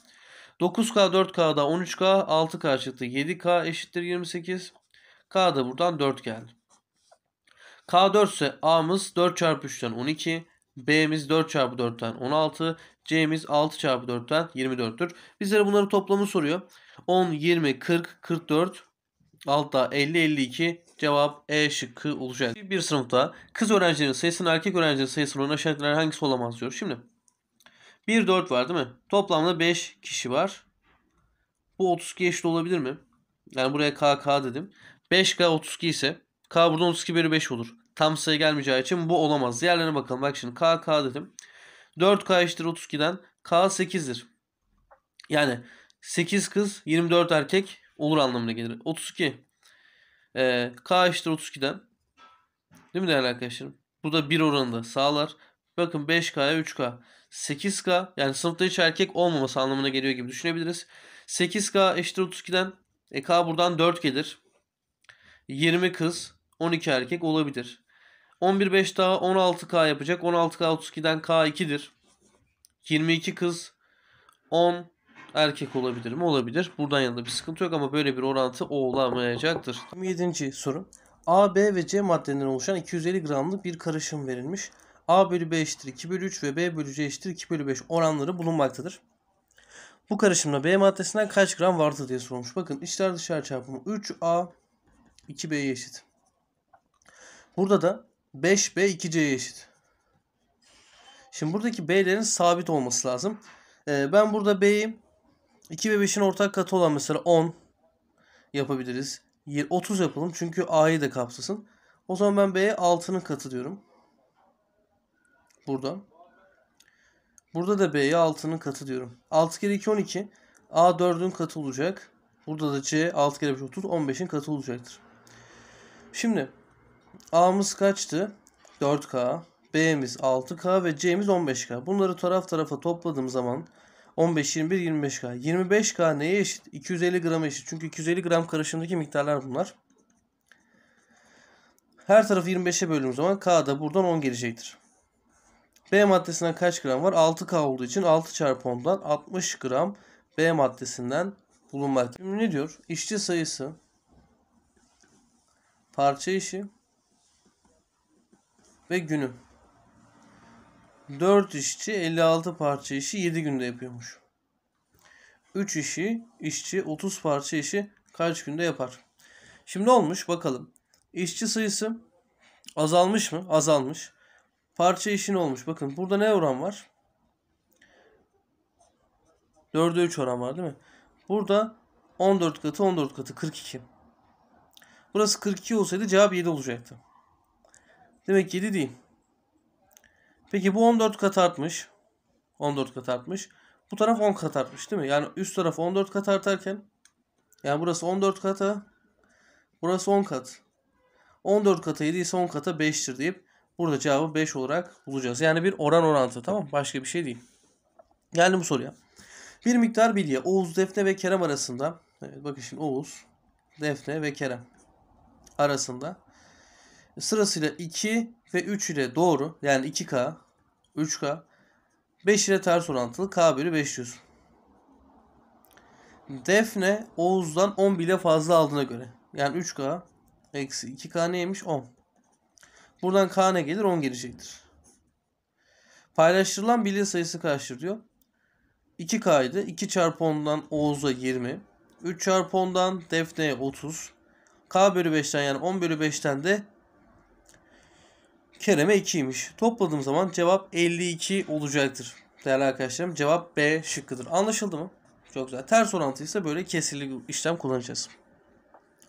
S1: 9K 4K'da 13K 6K çıktı. 7K eşittir 28. K da buradan 4 geldi. K4 ise A'mız 4 çarpı 3'ten 12. B'miz 4 çarpı 4'ten 16. C'miz 6 çarpı 4'ten 24'tür. Bizlere bunların toplamı soruyor. 10, 20, 40, 44, altta 50, 52 cevap E şıkkı olacak. Bir sınıfta kız öğrencilerin sayısının erkek öğrencilerin sayısının aşağıdakilerden hangisi olamaz diyor. Şimdi 1 4 var değil mi? Toplamda 5 kişi var. Bu 32 eşit olabilir mi? Yani buraya KK dedim. 5K 32 ise K burada 32 bölü 5 olur. Tam sayı gelmeyeceği için bu olamaz. Diğerlerine bakalım. Bak şimdi KK dedim. 4K eşittir 32'den. K 8'dir. Yani 8 kız 24 erkek olur anlamına gelir. 32. Ee, K eşittir 32'den. Değil mi değerli arkadaşlarım? Bu da 1 oranında sağlar. Bakın 5K'ya 3K. 8K yani sınıfta hiç erkek olmaması anlamına geliyor gibi düşünebiliriz. 8K eşittir 32'den e, K buradan 4 gelir. 20 kız 12 erkek olabilir. 11 5 daha 16K yapacak. 16K 32'den K 2'dir. 22 kız 10 erkek olabilir mi? Olabilir. Buradan yanında bir sıkıntı yok ama böyle bir orantı olamayacaktır. 27. soru. A, B ve C maddelerinden oluşan 250 gramlık bir karışım verilmiş a bölü b eşittir 2 bölü 3 ve b bölü c eşittir 2 bölü 5 oranları bulunmaktadır. Bu karışımda B maddesinden kaç gram vardı diye sormuş. Bakın içler dışarı çarpımı 3A 2B'ye eşit. Burada da 5B 2C'ye eşit. Şimdi buradaki B'lerin sabit olması lazım. Ee, ben burada B'yi 2 ve 5'in ortak katı olan mesela 10 yapabiliriz. 30 yapalım çünkü A'yı da kapsasın. O zaman ben B'ye 6'nın katı diyorum. Burada. Burada da B'ye 6'nın katı diyorum. 6 kere 2 12. A 4'ün katı olacak. Burada da C 6 kere 5 30 15'in katı olacaktır. Şimdi A'mız kaçtı? 4K. B'miz 6K ve C'miz 15K. Bunları taraf tarafa topladığım zaman 15, 21, 25K. 25K neye eşit? 250 gram eşit. Çünkü 250 gram karışımdaki miktarlar bunlar. Her tarafı 25'e böldüğüm zaman K da buradan 10 gelecektir. B maddesinden kaç gram var? 6K olduğu için 6 çarpı 10'dan 60 gram B maddesinden bulunmakta. Şimdi ne diyor? İşçi sayısı parça işi ve günü. 4 işçi 56 parça işi 7 günde yapıyormuş. 3 işi işçi 30 parça işi kaç günde yapar? Şimdi olmuş bakalım. İşçi sayısı azalmış mı? Azalmış. Parça işin olmuş. Bakın burada ne oran var? 4'e 3 oran var değil mi? Burada 14 katı 14 katı 42. Burası 42 olsaydı cevap 7 olacaktı. Demek 7 değil. Peki bu 14 kat artmış. 14 kat artmış. Bu taraf 10 kat artmış değil mi? Yani üst taraf 14 kat artarken yani burası 14 kata burası 10 kat. 14 kata 7 ise 10 kata 5'tir deyip Burada cevabı 5 olarak bulacağız. Yani bir oran orantı tamam Başka bir şey değil. Geldim bu soruya. Bir miktar bilye Oğuz, Defne ve Kerem arasında. Evet bakın şimdi Oğuz, Defne ve Kerem arasında. Sırasıyla 2 ve 3 ile doğru yani 2K, 3K, 5 ile ters orantılı K bölü 500. Defne Oğuz'dan 10 bile fazla aldığına göre. Yani 3K eksi 2K neymiş? 10. Buradan k gelir? 10 gelecektir. Paylaştırılan bilye sayısı kaçtır diyor. 2K 2 çarpı 10'dan Oğuz'a 20. 3 çarpı 10'dan Defne'ye 30. K bölü 5'ten yani 10 bölü 5'ten de Kerem'e 2'ymiş. Topladığım zaman cevap 52 olacaktır. Değerli arkadaşlarım cevap B şıkkıdır. Anlaşıldı mı? Çok güzel. Ters orantıysa böyle kesirli işlem kullanacağız.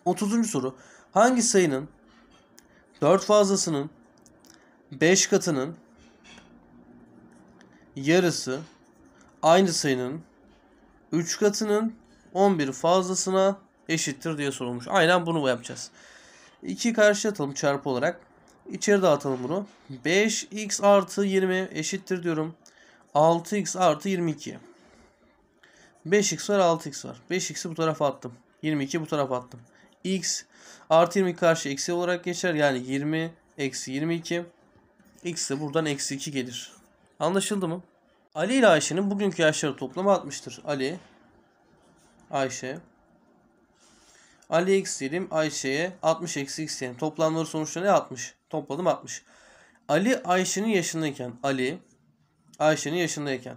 S1: 30. soru. Hangi sayının 4 fazlasının 5 katının yarısı aynı sayının 3 katının 11 fazlasına eşittir diye sorulmuş. Aynen bunu yapacağız. 2 karşı atalım çarpı olarak. İçeri dağıtalım bunu. 5x artı 20 eşittir diyorum. 6x artı 22. 5x var 6x var. 5x'i bu tarafa attım. 22 bu tarafa attım. x Artı 20 karşı eksi olarak geçer. Yani 20 eksi 22. X de buradan eksi 2 gelir. Anlaşıldı mı? Ali ile Ayşe'nin bugünkü yaşları toplamı 60'tır. Ali, Ayşe. Ali x diyelim Ayşe'ye 60 eksi x diyelim. Toplamları sonuçta ne? 60. Topladım 60. Ali Ayşe'nin yaşındayken Ali Ayşe'nin yaşındayken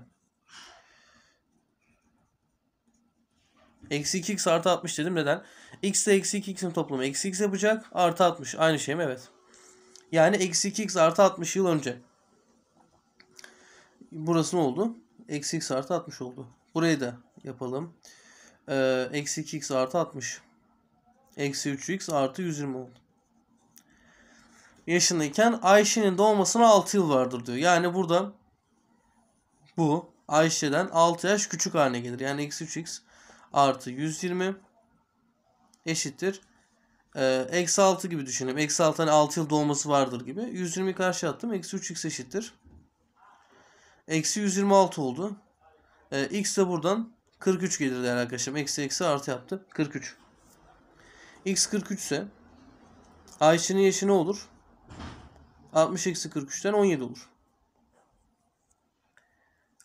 S1: Eksi 2x artı 60 dedim. Neden? x ile eksi 2x'in toplamı eksi x yapacak. Artı 60. Aynı şey mi? Evet. Yani eksi 2x artı 60 yıl önce. Burası ne oldu? Eksi x artı 60 oldu. Burayı da yapalım. Ee, eksi 2x artı 60. Eksi 3x artı 120 oldu. Yaşındayken Ayşe'nin doğmasına 6 yıl vardır diyor. Yani burada bu Ayşe'den 6 yaş küçük haline gelir. Yani eksi 3x artı 120 eşittir. Ee, eksi 6 gibi düşünelim. Eksi 6 hani 6 yıl doğması vardır gibi. 120 karşı attım. Eksi 3x eşittir. Eksi 126 oldu. Ee, x de buradan 43 gelir değerli arkadaşlarım. Eksi eksi artı yaptı. 43. x 43 ise Ayşe'nin yaşı ne olur? 60 eksi 43'ten 17 olur.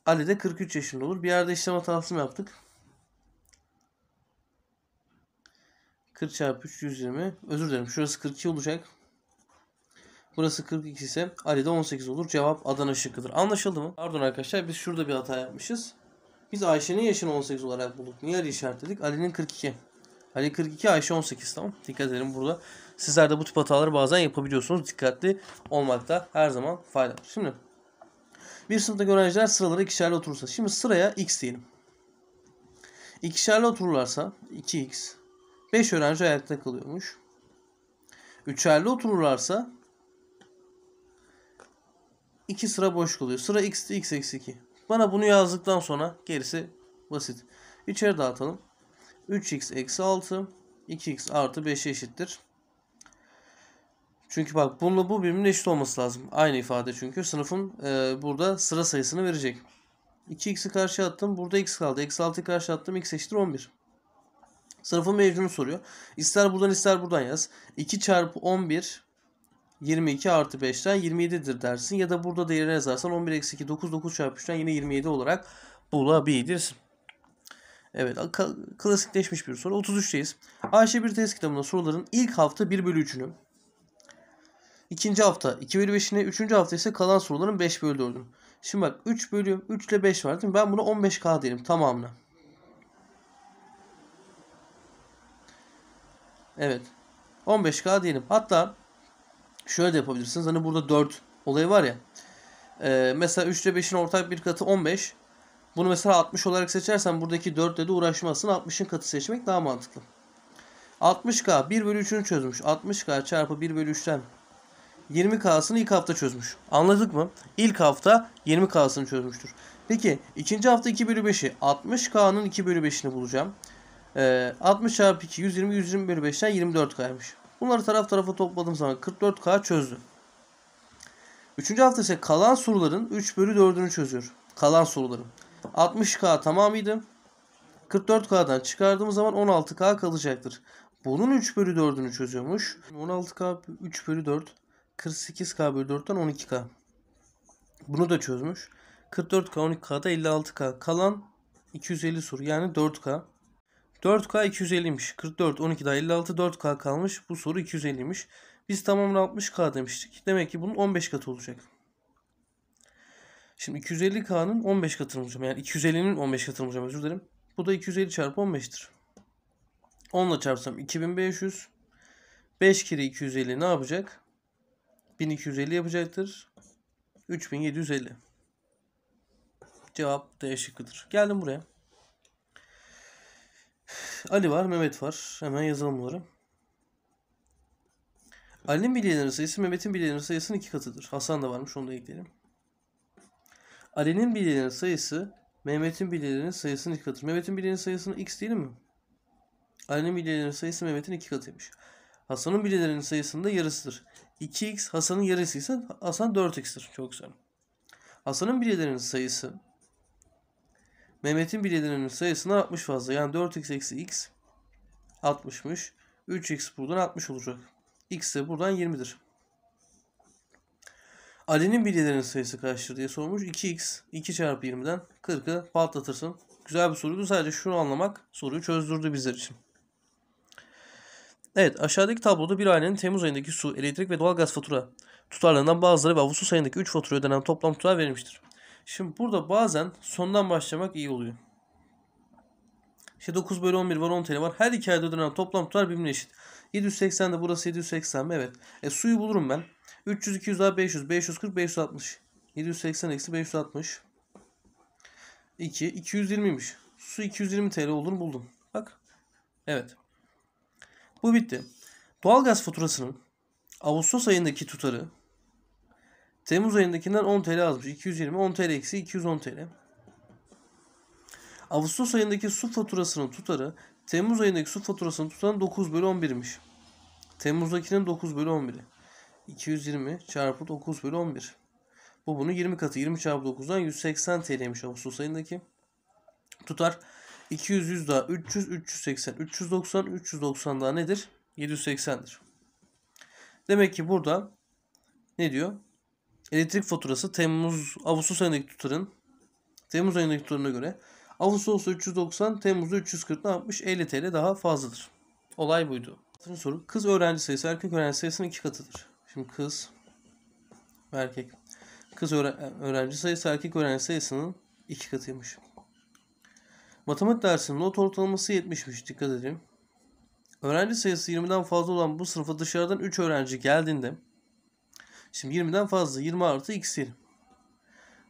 S1: Ali de 43 yaşında olur. Bir yerde işlem hatası mı yaptık? 40 çarpı 3 120. Özür dilerim. Şurası 42 olacak. Burası 42 ise Ali de 18 olur. Cevap Adana şıkkıdır. Anlaşıldı mı? Pardon arkadaşlar biz şurada bir hata yapmışız. Biz Ayşe'nin yaşını 18 olarak bulduk. Niye Ali işaretledik? Ali'nin 42. Ali 42, Ayşe 18 tamam. Dikkat edin burada. Sizler de bu tip hataları bazen yapabiliyorsunuz. Dikkatli olmakta her zaman fayda Şimdi bir sınıfta öğrenciler sıralara ikişerli oturursa. Şimdi sıraya x diyelim. İkişerli otururlarsa 2x 5 öğrenci ayakta kalıyormuş. Üçerli otururlarsa 2 sıra boş kalıyor. Sıra x, x eksi 2. Bana bunu yazdıktan sonra gerisi basit. İçeri dağıtalım. 3x eksi 6 2x artı 5 eşittir. Çünkü bak bununla bu birbirine eşit olması lazım. Aynı ifade çünkü. Sınıfın e, burada sıra sayısını verecek. 2x'i karşı attım. Burada x kaldı. Eksi 6'yı karşı attım. x eşittir 11. Sınıfın mevcudunu soruyor. İster buradan ister buradan yaz. 2 çarpı 11 22 artı 5'ten 27'dir dersin. Ya da burada değerini yazarsan 11 eksi 2 9 9 çarpı 3'ten yine 27 olarak bulabilirsin. Evet klasikleşmiş bir soru. 33'teyiz. Ayşe bir test kitabında soruların ilk hafta 1 bölü 3'ünü İkinci hafta 2 bölü 5'ini, üçüncü hafta ise kalan soruların 5 bölü 4'ünü. Şimdi bak 3 bölü 3 ile 5 var değil mi? Ben buna 15K diyelim tamamına. Evet. 15K diyelim. Hatta şöyle de yapabilirsiniz. Hani burada 4 olayı var ya. E, mesela 3 ile 5'in ortak bir katı 15. Bunu mesela 60 olarak seçersen buradaki 4 ile de uğraşmasın. 60'ın katı seçmek daha mantıklı. 60K 1 bölü 3'ünü çözmüş. 60K çarpı 1 bölü 3'ten 20K'sını ilk hafta çözmüş. Anladık mı? İlk hafta 20K'sını çözmüştür. Peki ikinci hafta 2 bölü 5'i 60K'nın 2 bölü 5'ini bulacağım. Ee, 60 çarpı 2 120 121, 5'ten 24 kaymış. Bunları taraf tarafa topladığım zaman 44K çözdü. Üçüncü hafta ise kalan soruların 3 bölü 4'ünü çözüyor. Kalan soruların. 60K tamamıydı. 44K'dan çıkardığımız zaman 16K kalacaktır. Bunun 3 bölü 4'ünü çözüyormuş. 16K 3 bölü 4. 48K bölü 4'ten 12K. Bunu da çözmüş. 44K 12K'da 56K. Kalan 250 soru yani 4K. 4K 250'ymiş. 44 12 daha 56 4K kalmış. Bu soru 250'ymiş. Biz tamamına 60K demiştik. Demek ki bunun 15 katı olacak. Şimdi 250K'nın 15 katını bulacağım. Yani 250'nin 15 katını bulacağım özür dilerim. Bu da 250 çarpı 15'tir. 10 ile çarpsam 2500. 5 kere 250 ne yapacak? 1250 yapacaktır. 3750. Cevap D şıkkıdır. Geldim buraya. Ali var, Mehmet var. Hemen yazalım bunları. Ali'nin bilyeleri sayısı Mehmet'in bilyeleri sayısının iki katıdır. Hasan da varmış onu da ekleyelim. Ali'nin bilyeleri sayısı Mehmet'in bilyelerinin sayısının iki katıdır. Mehmet'in bilyelerinin sayısının x değil mi? Ali'nin bilyelerinin sayısı Mehmet'in iki katıymış. Hasan'ın bilyelerinin sayısında yarısıdır. 2x Hasan'ın yarısıysa Hasan 4x'tir. Çok güzel. Hasan'ın bilyelerinin sayısı Mehmet'in bilelerinin sayısına 60 fazla. Yani 4x eksi x 60'mış. 3x buradan 60 olacak. x de buradan 20'dir. Ali'nin bilyelerinin sayısı kaçtır diye sormuş. 2x 2 çarpı 20'den 40'ı patlatırsın. Güzel bir soruydu. Sadece şunu anlamak soruyu çözdürdü bizler için. Evet aşağıdaki tabloda bir ailenin Temmuz ayındaki su, elektrik ve doğalgaz fatura tutarlarından bazıları ve Ağustos ayındaki 3 fatura ödenen toplam tutar verilmiştir. Şimdi burada bazen sondan başlamak iyi oluyor. İşte 9 bölü 11 var 10 tane var. Her hikayede ödenen toplam tutar birbirine eşit. 780 de burası 780 mi? Evet. E, suyu bulurum ben. 300, 200 daha 500, 540, 560. 780 eksi 560. 2, 220'ymiş. Su 220 TL olduğunu buldum. Bak. Evet. Bu bitti. Doğalgaz faturasının Ağustos ayındaki tutarı Temmuz ayındakinden 10 TL azmış. 220, 10 TL eksi 210 TL. Ağustos ayındaki su faturasının tutarı Temmuz ayındaki su faturasının tutarı 9 bölü 11'miş. Temmuz'dakinin 9 bölü 11'i. 220 çarpı 9 bölü 11. Bu bunu 20 katı. 20 çarpı 9'dan 180 TL'ymiş Ağustos ayındaki. Tutar 200 100 daha 300 380 390 390 daha nedir? 780'dir. Demek ki burada ne diyor? elektrik faturası Temmuz Ağustos ayındaki tutarın Temmuz ayındaki tutarına göre Ağustos'ta 390, Temmuz'da 340 ne 50 TL daha fazladır. Olay buydu. Altıncı soru. Kız öğrenci sayısı erkek öğrenci sayısının iki katıdır. Şimdi kız erkek. Kız öğrenci sayısı erkek öğrenci sayısının iki katıymış. Matematik dersinin not ortalaması 70'miş. Dikkat edin. Öğrenci sayısı 20'den fazla olan bu sınıfa dışarıdan 3 öğrenci geldiğinde Şimdi 20'den fazla. 20 artı x diyelim.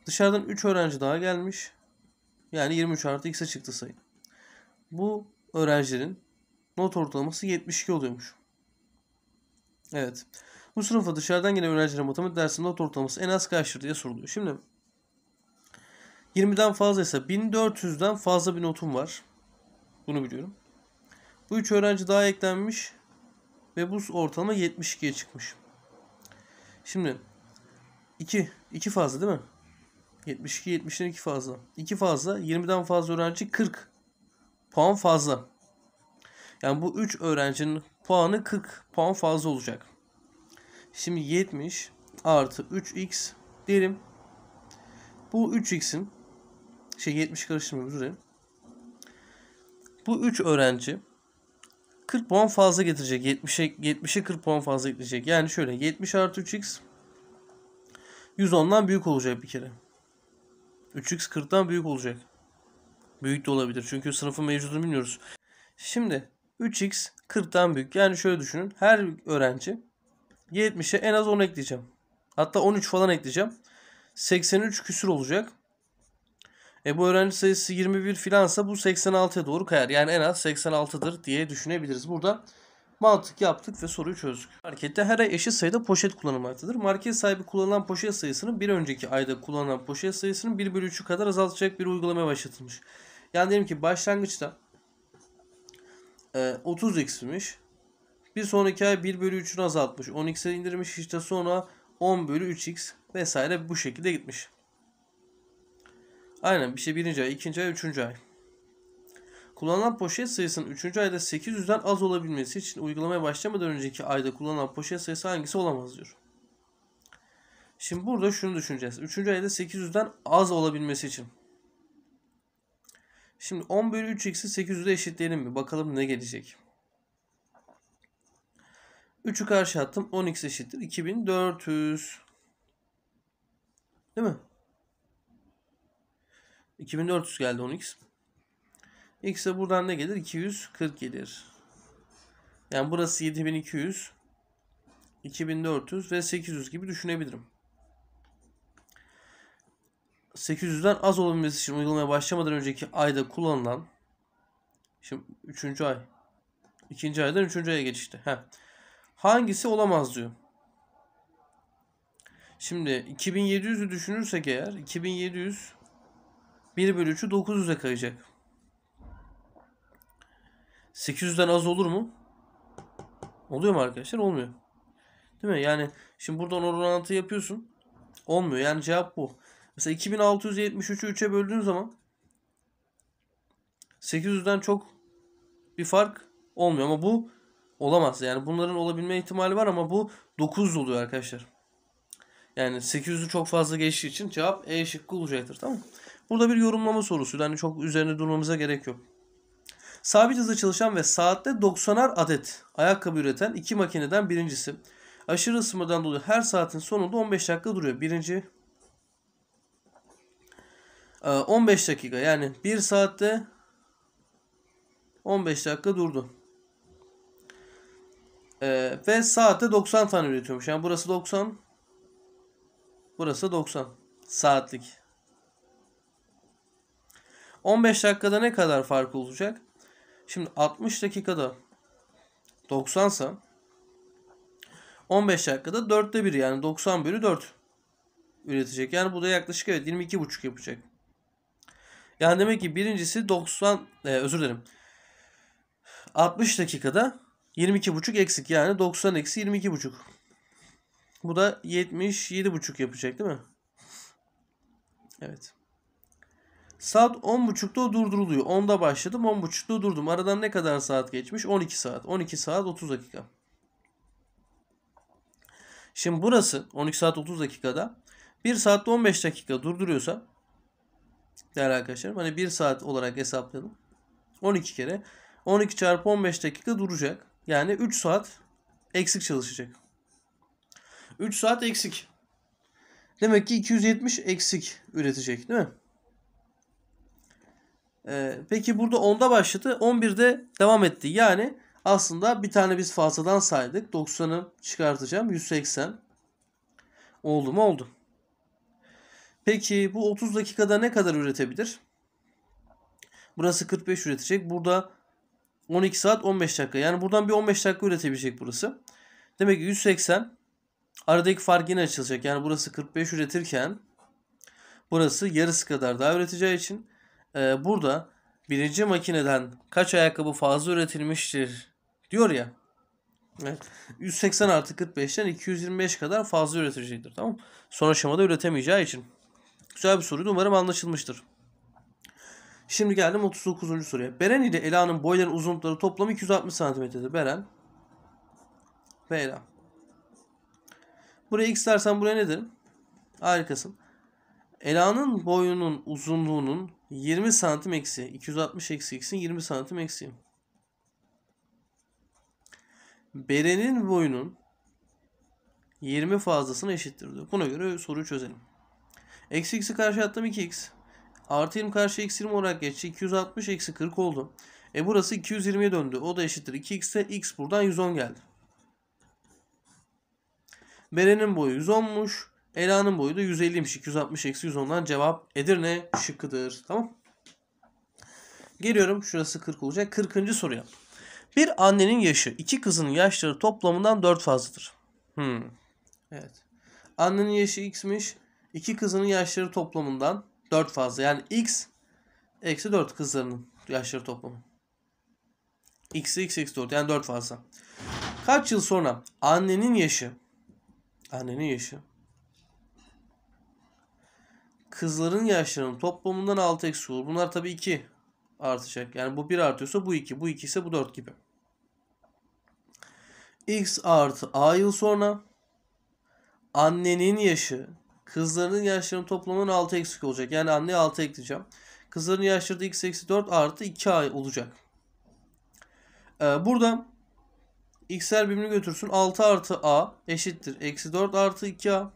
S1: Dışarıdan 3 öğrenci daha gelmiş. Yani 23 artı x'e çıktı sayı. Bu öğrencilerin not ortalaması 72 oluyormuş. Evet. Bu sınıfa dışarıdan gelen öğrencilerin matematik dersinde not ortalaması en az kaçtır diye soruluyor. Şimdi 20'den fazlaysa 1400'den fazla bir notum var. Bunu biliyorum. Bu 3 öğrenci daha eklenmiş ve bu ortalama 72'ye çıkmış. Şimdi 2 2 fazla değil mi? 72 70'den 2 fazla. 2 fazla 20'den fazla öğrenci 40 puan fazla. Yani bu 3 öğrencinin puanı 40 puan fazla olacak. Şimdi 70 artı 3x diyelim. Bu 3x'in şey 70 karıştırmıyoruz buraya. Bu 3 öğrenci 40 puan fazla getirecek. 70'e 70'e 40 puan fazla getirecek. Yani şöyle 70 artı 3x 110'dan büyük olacak bir kere. 3x 40'dan büyük olacak. Büyük de olabilir. Çünkü sınıfın mevcudunu bilmiyoruz. Şimdi 3x 40'tan büyük. Yani şöyle düşünün. Her öğrenci 70'e en az 10 ekleyeceğim. Hatta 13 falan ekleyeceğim. 83 küsür olacak. E bu öğrenci sayısı 21 filansa bu 86'ya doğru kayar. Yani en az 86'dır diye düşünebiliriz. Burada mantık yaptık ve soruyu çözdük. Markette her ay eşit sayıda poşet kullanılmaktadır. Market sahibi kullanılan poşet sayısının bir önceki ayda kullanılan poşet sayısının 1 bölü 3'ü kadar azaltacak bir uygulama başlatılmış. Yani diyelim ki başlangıçta 30x'miş. E, bir sonraki ay 1 bölü 3'ünü azaltmış. 10x'e indirmiş. İşte sonra 10 bölü 3x vesaire bu şekilde gitmiş. Aynen bir şey birinci ay, ikinci ay, üçüncü ay. Kullanılan poşet sayısının üçüncü ayda 800'den az olabilmesi için uygulamaya başlamadan önceki ayda kullanılan poşet sayısı hangisi olamaz diyor. Şimdi burada şunu düşüneceğiz. Üçüncü ayda 800'den az olabilmesi için. Şimdi 10 bölü 3x'i 800'e eşitleyelim mi? Bakalım ne gelecek. 3'ü karşı attım. 10x eşittir. 2400. Değil mi? 2400 geldi 10x. X de buradan ne gelir? 240 gelir. Yani burası 7200, 2400 ve 800 gibi düşünebilirim. 800'den az olabilmesi için uygulamaya başlamadan önceki ayda kullanılan şimdi 3. ay 2. aydan 3. aya geçişti. Heh. Hangisi olamaz diyor. Şimdi 2700'ü düşünürsek eğer 2700 1 bölü 3'ü 900'e kayacak. 800'den az olur mu? Oluyor mu arkadaşlar? Olmuyor. Değil mi? Yani şimdi buradan orantı yapıyorsun. Olmuyor. Yani cevap bu. Mesela 2673'ü 3'e böldüğün zaman 800'den çok bir fark olmuyor ama bu olamaz. Yani bunların olabilme ihtimali var ama bu 900 oluyor arkadaşlar. Yani 800'ü çok fazla geçtiği için cevap E şıkkı olacaktır tamam mı? Burada bir yorumlama sorusu. Yani çok üzerine durmamıza gerek yok. Sabit hızla çalışan ve saatte 90'ar adet ayakkabı üreten iki makineden birincisi. Aşırı ısınmadan dolayı her saatin sonunda 15 dakika duruyor. Birinci 15 e, dakika yani 1 saatte 15 dakika durdu. E, ve saatte 90 tane üretiyormuş. Yani burası 90. Burası 90 saatlik. 15 dakikada ne kadar fark olacak? Şimdi 60 dakikada 90 sa 15 dakikada 4'te 1 yani 90 bölü 4 üretecek. Yani bu da yaklaşık evet 22,5 yapacak. Yani demek ki birincisi 90 e, özür dilerim. 60 dakikada 22,5 eksik yani 90 eksi 22,5. Bu da 77,5 yapacak değil mi? Evet. Saat 10.30'da durduruluyor. 10'da başladım 10.30'da durdum. Aradan ne kadar saat geçmiş? 12 saat. 12 saat 30 dakika. Şimdi burası 12 saat 30 dakikada 1 saatte 15 dakika durduruyorsa değerli arkadaşlar, hani 1 saat olarak hesaplayalım. 12 kere 12 çarpı 15 dakika duracak. Yani 3 saat eksik çalışacak. 3 saat eksik. Demek ki 270 eksik üretecek değil mi? Ee, peki burada 10'da başladı. 11'de devam etti. Yani aslında bir tane biz fazladan saydık. 90'ı çıkartacağım. 180. Oldu mu? Oldu. Peki bu 30 dakikada ne kadar üretebilir? Burası 45 üretecek. Burada 12 saat 15 dakika. Yani buradan bir 15 dakika üretebilecek burası. Demek ki 180 aradaki fark yine açılacak. Yani burası 45 üretirken burası yarısı kadar daha üreteceği için e, burada birinci makineden kaç ayakkabı fazla üretilmiştir diyor ya. Evet. 180 artı 45'ten 225 kadar fazla üretilecektir. Tamam Son aşamada üretemeyeceği için. Güzel bir soruydu. Umarım anlaşılmıştır. Şimdi geldim 39. soruya. Beren ile Ela'nın boyların uzunlukları toplam 260 cm'dir. Beren ve Ela. Buraya x dersen buraya ne derim? Harikasın. Ela'nın boyunun uzunluğunun 20 santim eksi. 260 eksi x'in 20 santim eksi. Berenin boyunun 20 fazlasına eşittir diyor. Buna göre soruyu çözelim. Eksi x'i karşı attım 2x. Artı 20 karşı eksi 20 olarak geçti. 260 eksi 40 oldu. E burası 220'ye döndü. O da eşittir. 2x'e x buradan 110 geldi. Berenin boyu 110'muş. Ela'nın boyu da 150'ymiş. 260 eksi 110'dan cevap Edirne şıkkıdır. Tamam. Geliyorum. Şurası 40 olacak. 40. soruya. Bir annenin yaşı iki kızının yaşları toplamından 4 fazladır. Hmm. Evet. Annenin yaşı x'miş. İki kızının yaşları toplamından 4 fazla. Yani x eksi 4 kızlarının yaşları toplamı. x x eksi 4 yani 4 fazla. Kaç yıl sonra annenin yaşı annenin yaşı Kızların yaşlarının toplamından 6 eksi olur. Bunlar tabii 2 artacak. Yani bu 1 artıyorsa bu 2. Bu 2 ise bu 4 gibi. X artı A yıl sonra annenin yaşı kızlarının yaşlarının toplamının 6 eksik olacak. Yani anneye 6 ekleyeceğim. Kızların yaşları da x eksi 4 artı 2 ay olacak. Ee, burada x'ler birbirini götürsün. 6 artı a eşittir. Eksi 4 artı 2a.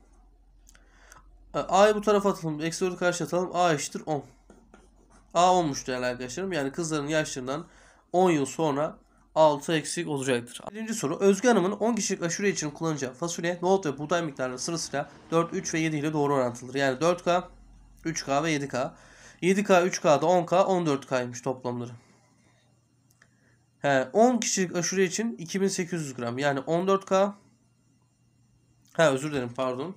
S1: A'yı bu tarafa atalım. Eksi 4'ü karşı atalım. A eşittir 10. A 10'muş değerli arkadaşlarım. Yani kızların yaşlarından 10 yıl sonra 6 eksik olacaktır. Birinci soru. Özge Hanım'ın 10 kişilik aşure için kullanacağı fasulye, nohut ve buğday miktarları sırasıyla 4, 3 ve 7 ile doğru orantılıdır. Yani 4K, 3K ve 7K. 7K, 3K'da 10K, 14K'ymış toplamları. He, 10 kişilik aşure için 2800 gram. Yani 14K. Ha özür dilerim pardon.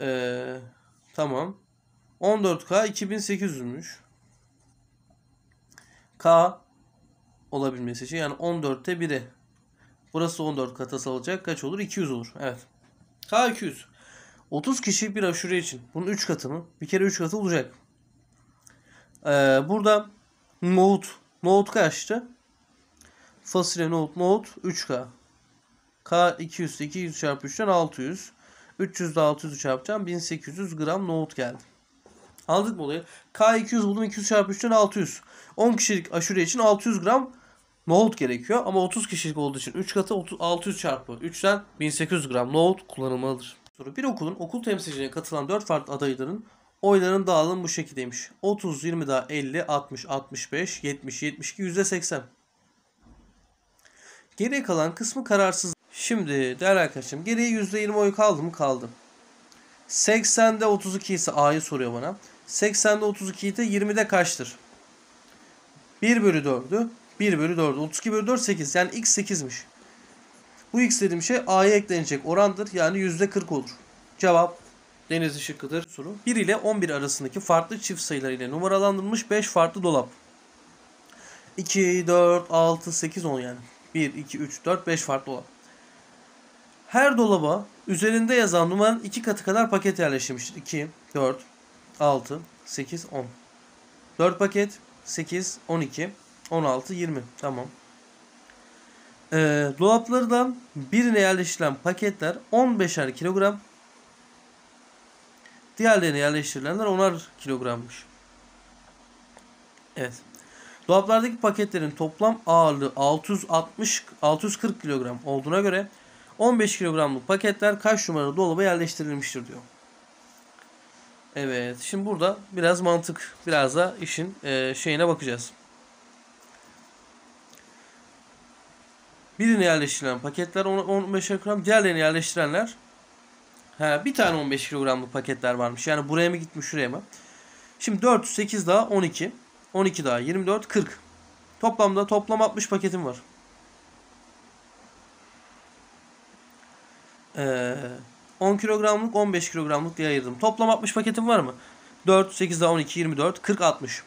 S1: Ee, tamam. 14K 2800'müş. K olabilmesi için yani 14'te 1'i. Burası 14 katası alacak. Kaç olur? 200 olur. Evet. K 200. 30 kişi bir aşure için. Bunun 3 katı mı? Bir kere 3 katı olacak. Ee, burada nohut. Nohut kaçtı? Fasulye, nohut, nohut 3K. K 200, 200 çarpı 3'ten 600. 300 ile 600'ü çarpacağım. 1800 gram nohut geldi. Aldık mı olayı? K200 buldum. 200 çarpı 3'ten 600. 10 kişilik aşure için 600 gram nohut gerekiyor. Ama 30 kişilik olduğu için 3 katı 600 çarpı 3'ten 1800 gram nohut kullanılmalıdır. Soru bir okulun okul temsilciliğine katılan 4 farklı adayların oyların dağılımı bu şekildeymiş. 30, 20 daha 50, 60, 65, 70, 72, %80. Geriye kalan kısmı kararsız. Şimdi değerli arkadaşım geriye %20 oy kaldı mı? Kaldı. 80'de 32 ise A'yı soruyor bana. 80'de 32 ise 20'de kaçtır? 1 bölü 4'ü 1 bölü 4'ü. 32 bölü 4 8. Yani x 8'miş. Bu x dediğim şey A'ya eklenecek orandır. Yani %40 olur. Cevap deniz şıkkıdır. Soru 1 ile 11 arasındaki farklı çift sayılar ile numaralandırılmış 5 farklı dolap. 2, 4, 6, 8, 10 yani. 1, 2, 3, 4, 5 farklı dolap. Her dolaba üzerinde yazan numaranın iki katı kadar paket yerleştirmiştir. 2, 4, 6, 8, 10. 4 paket, 8, 12, 16, 20. Tamam. Ee, dolaplardan birine yerleştirilen paketler 15'er kilogram. Diğerlerine yerleştirilenler 10'ar kilogrammış. Evet. Dolaplardaki paketlerin toplam ağırlığı 660 640 kilogram olduğuna göre 15 kilogramlık paketler kaç numaralı dolaba yerleştirilmiştir diyor. Evet. Şimdi burada biraz mantık, biraz da işin e, şeyine bakacağız. Birine yerleştirilen paketler 15 kilogram, diğerlerine yerleştirenler he, bir tane 15 kilogramlık paketler varmış. Yani buraya mı gitmiş, şuraya mı? Şimdi 4, 8 daha 12. 12 daha 24, 40. Toplamda toplam 60 paketim var. 10 ee, kilogramlık 15 kilogramlık diye ayırdım. Toplam 60 paketim var mı? 4, 8 12, 24, 40, 60.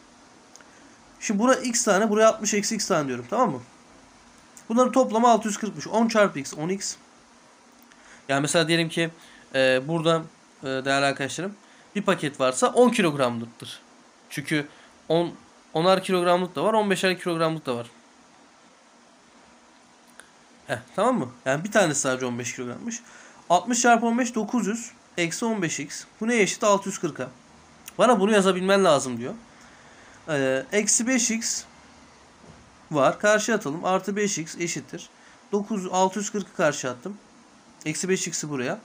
S1: Şimdi bura x tane, buraya 60 eksi x tane diyorum. Tamam mı? Bunların toplamı 640'mış. 10 çarpı x, 10x. Yani mesela diyelim ki e, burada e, değerli arkadaşlarım bir paket varsa 10 kilogramlıktır. Çünkü 10 10'ar kilogramlık da var, 15'er kilogramlık da var. Heh, tamam mı? Yani bir tanesi sadece 15 kilogrammış. 60 çarpı 15 900 eksi 15x. Bu ne eşit? 640'a. Bana bunu yazabilmen lazım diyor. Ee, eksi 5x var. Karşı atalım. Artı 5x eşittir. 9, 640'ı karşı attım. Eksi 5x'i buraya.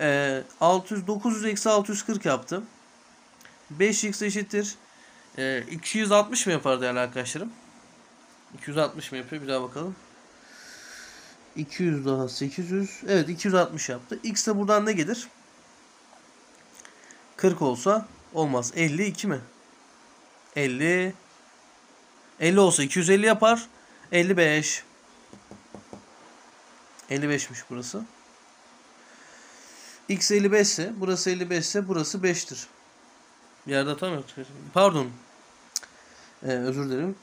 S1: Ee, 600, 900 eksi 640 yaptım. 5x eşittir. Ee, 260 mı yapardı yani arkadaşlarım? 260 mı yapıyor? Bir daha bakalım. 200 daha 800. Evet 260 yaptı. X de buradan ne gelir? 40 olsa olmaz. 52 mi? 50 50 olsa 250 yapar. 55 55'miş burası. X 55 ise burası 55 ise burası 5'tir. Bir yerde tam yok. Pardon. Ee, özür dilerim.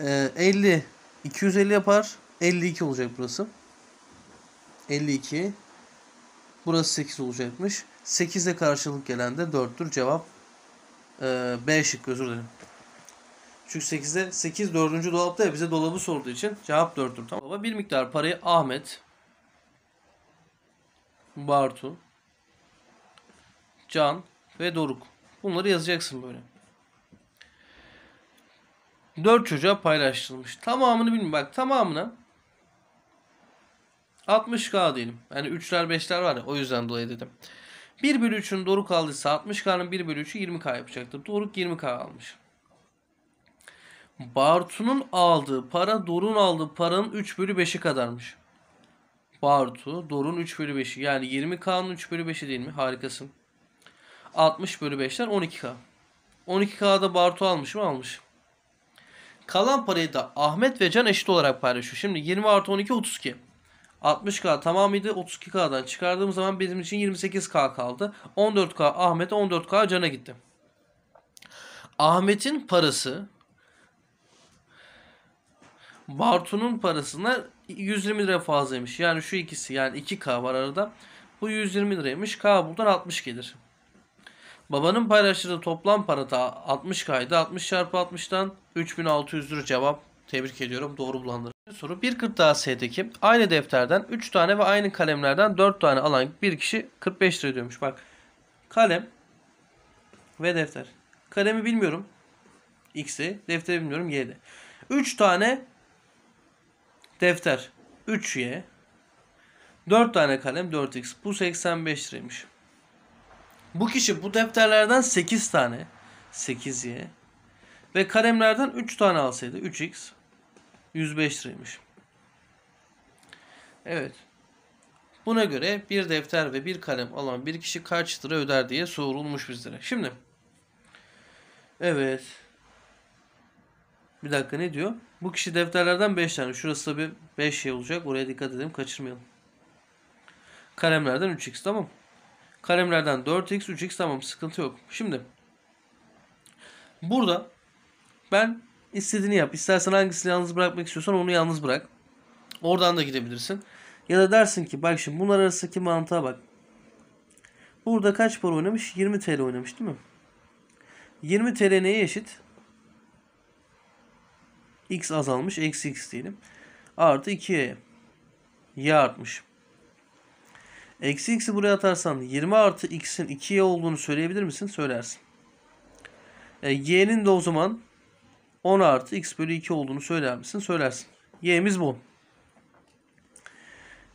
S1: Ee, 50 250 yapar. 52 olacak burası. 52. Burası 8 olacakmış. 8'e karşılık gelen de 4'tür. Cevap e, B şık. özür dilerim. Çünkü 8'de 8 4. dolapta ya bize dolabı sorduğu için cevap 4'tür. Tamam. Baba bir miktar parayı Ahmet, Bartu, Can ve Doruk. Bunları yazacaksın böyle. 4 çocuğa paylaştırılmış. Tamamını bilmiyorum. Bak tamamına 60K diyelim. Yani 3'ler 5'ler var ya o yüzden dolayı dedim. 1 bölü 3'ün Doruk aldıysa 60K'nın 1 bölü 3'ü 20K yapacaktır. Doruk 20K almış. Bartu'nun aldığı para Doruk'un aldığı paranın 3 bölü 5'i kadarmış. Bartu, Dorun 3 bölü 5'i. Yani 20K'nın 3 bölü 5'i değil mi? Harikasın. 60 bölü 5'ten 12K. 12K'da Bartu almış mı? Almış. Kalan parayı da Ahmet ve Can eşit olarak paylaşıyor. Şimdi 20 artı 12 32. 60K tamamıydı. 32K'dan çıkardığım zaman benim için 28K kaldı. 14K Ahmet, 14K Can'a gitti. Ahmet'in parası Bartu'nun parasına 120 lira fazlaymış. Yani şu ikisi yani 2K var arada. Bu 120 liraymış. K buradan 60 gelir. Babanın paylaştığı toplam para da 60K'ydı. 60 çarpı 60'tan 3600 lira cevap Tebrik ediyorum. Doğru bulanları. Soru daha 1.40'da aynı defterden 3 tane ve aynı kalemlerden 4 tane alan bir kişi 45 lira diyormuş. Bak kalem ve defter. Kalemi bilmiyorum. X'i. Defteri bilmiyorum. Y'de. 3 tane defter. 3Y. 4 tane kalem 4X. Bu 85 liraymış. Bu kişi bu defterlerden 8 tane 8Y ve kalemlerden 3 tane alsaydı 3X 105 liraymış. Evet. Buna göre bir defter ve bir kalem alan bir kişi kaç lira öder diye sorulmuş bizlere. Şimdi. Evet. Bir dakika ne diyor? Bu kişi defterlerden 5 tane. Şurası da bir 5 şey olacak. Oraya dikkat edelim. Kaçırmayalım. Kalemlerden 3x tamam. Kalemlerden 4x 3x tamam. Sıkıntı yok. Şimdi. Burada ben İstediğini yap. İstersen hangisini yalnız bırakmak istiyorsan onu yalnız bırak. Oradan da gidebilirsin. Ya da dersin ki bak şimdi bunlar arasındaki mantığa bak. Burada kaç para oynamış? 20 TL oynamış değil mi? 20 TL neye eşit? X azalmış. Eksi X diyelim. Artı 2'ye. Y artmış. Eksi X'i buraya atarsan 20 artı X'in 2Y olduğunu söyleyebilir misin? Söylersin. E, Y'nin de o zaman 10 artı x bölü 2 olduğunu söyler misin? Söylersin. Y'miz bu.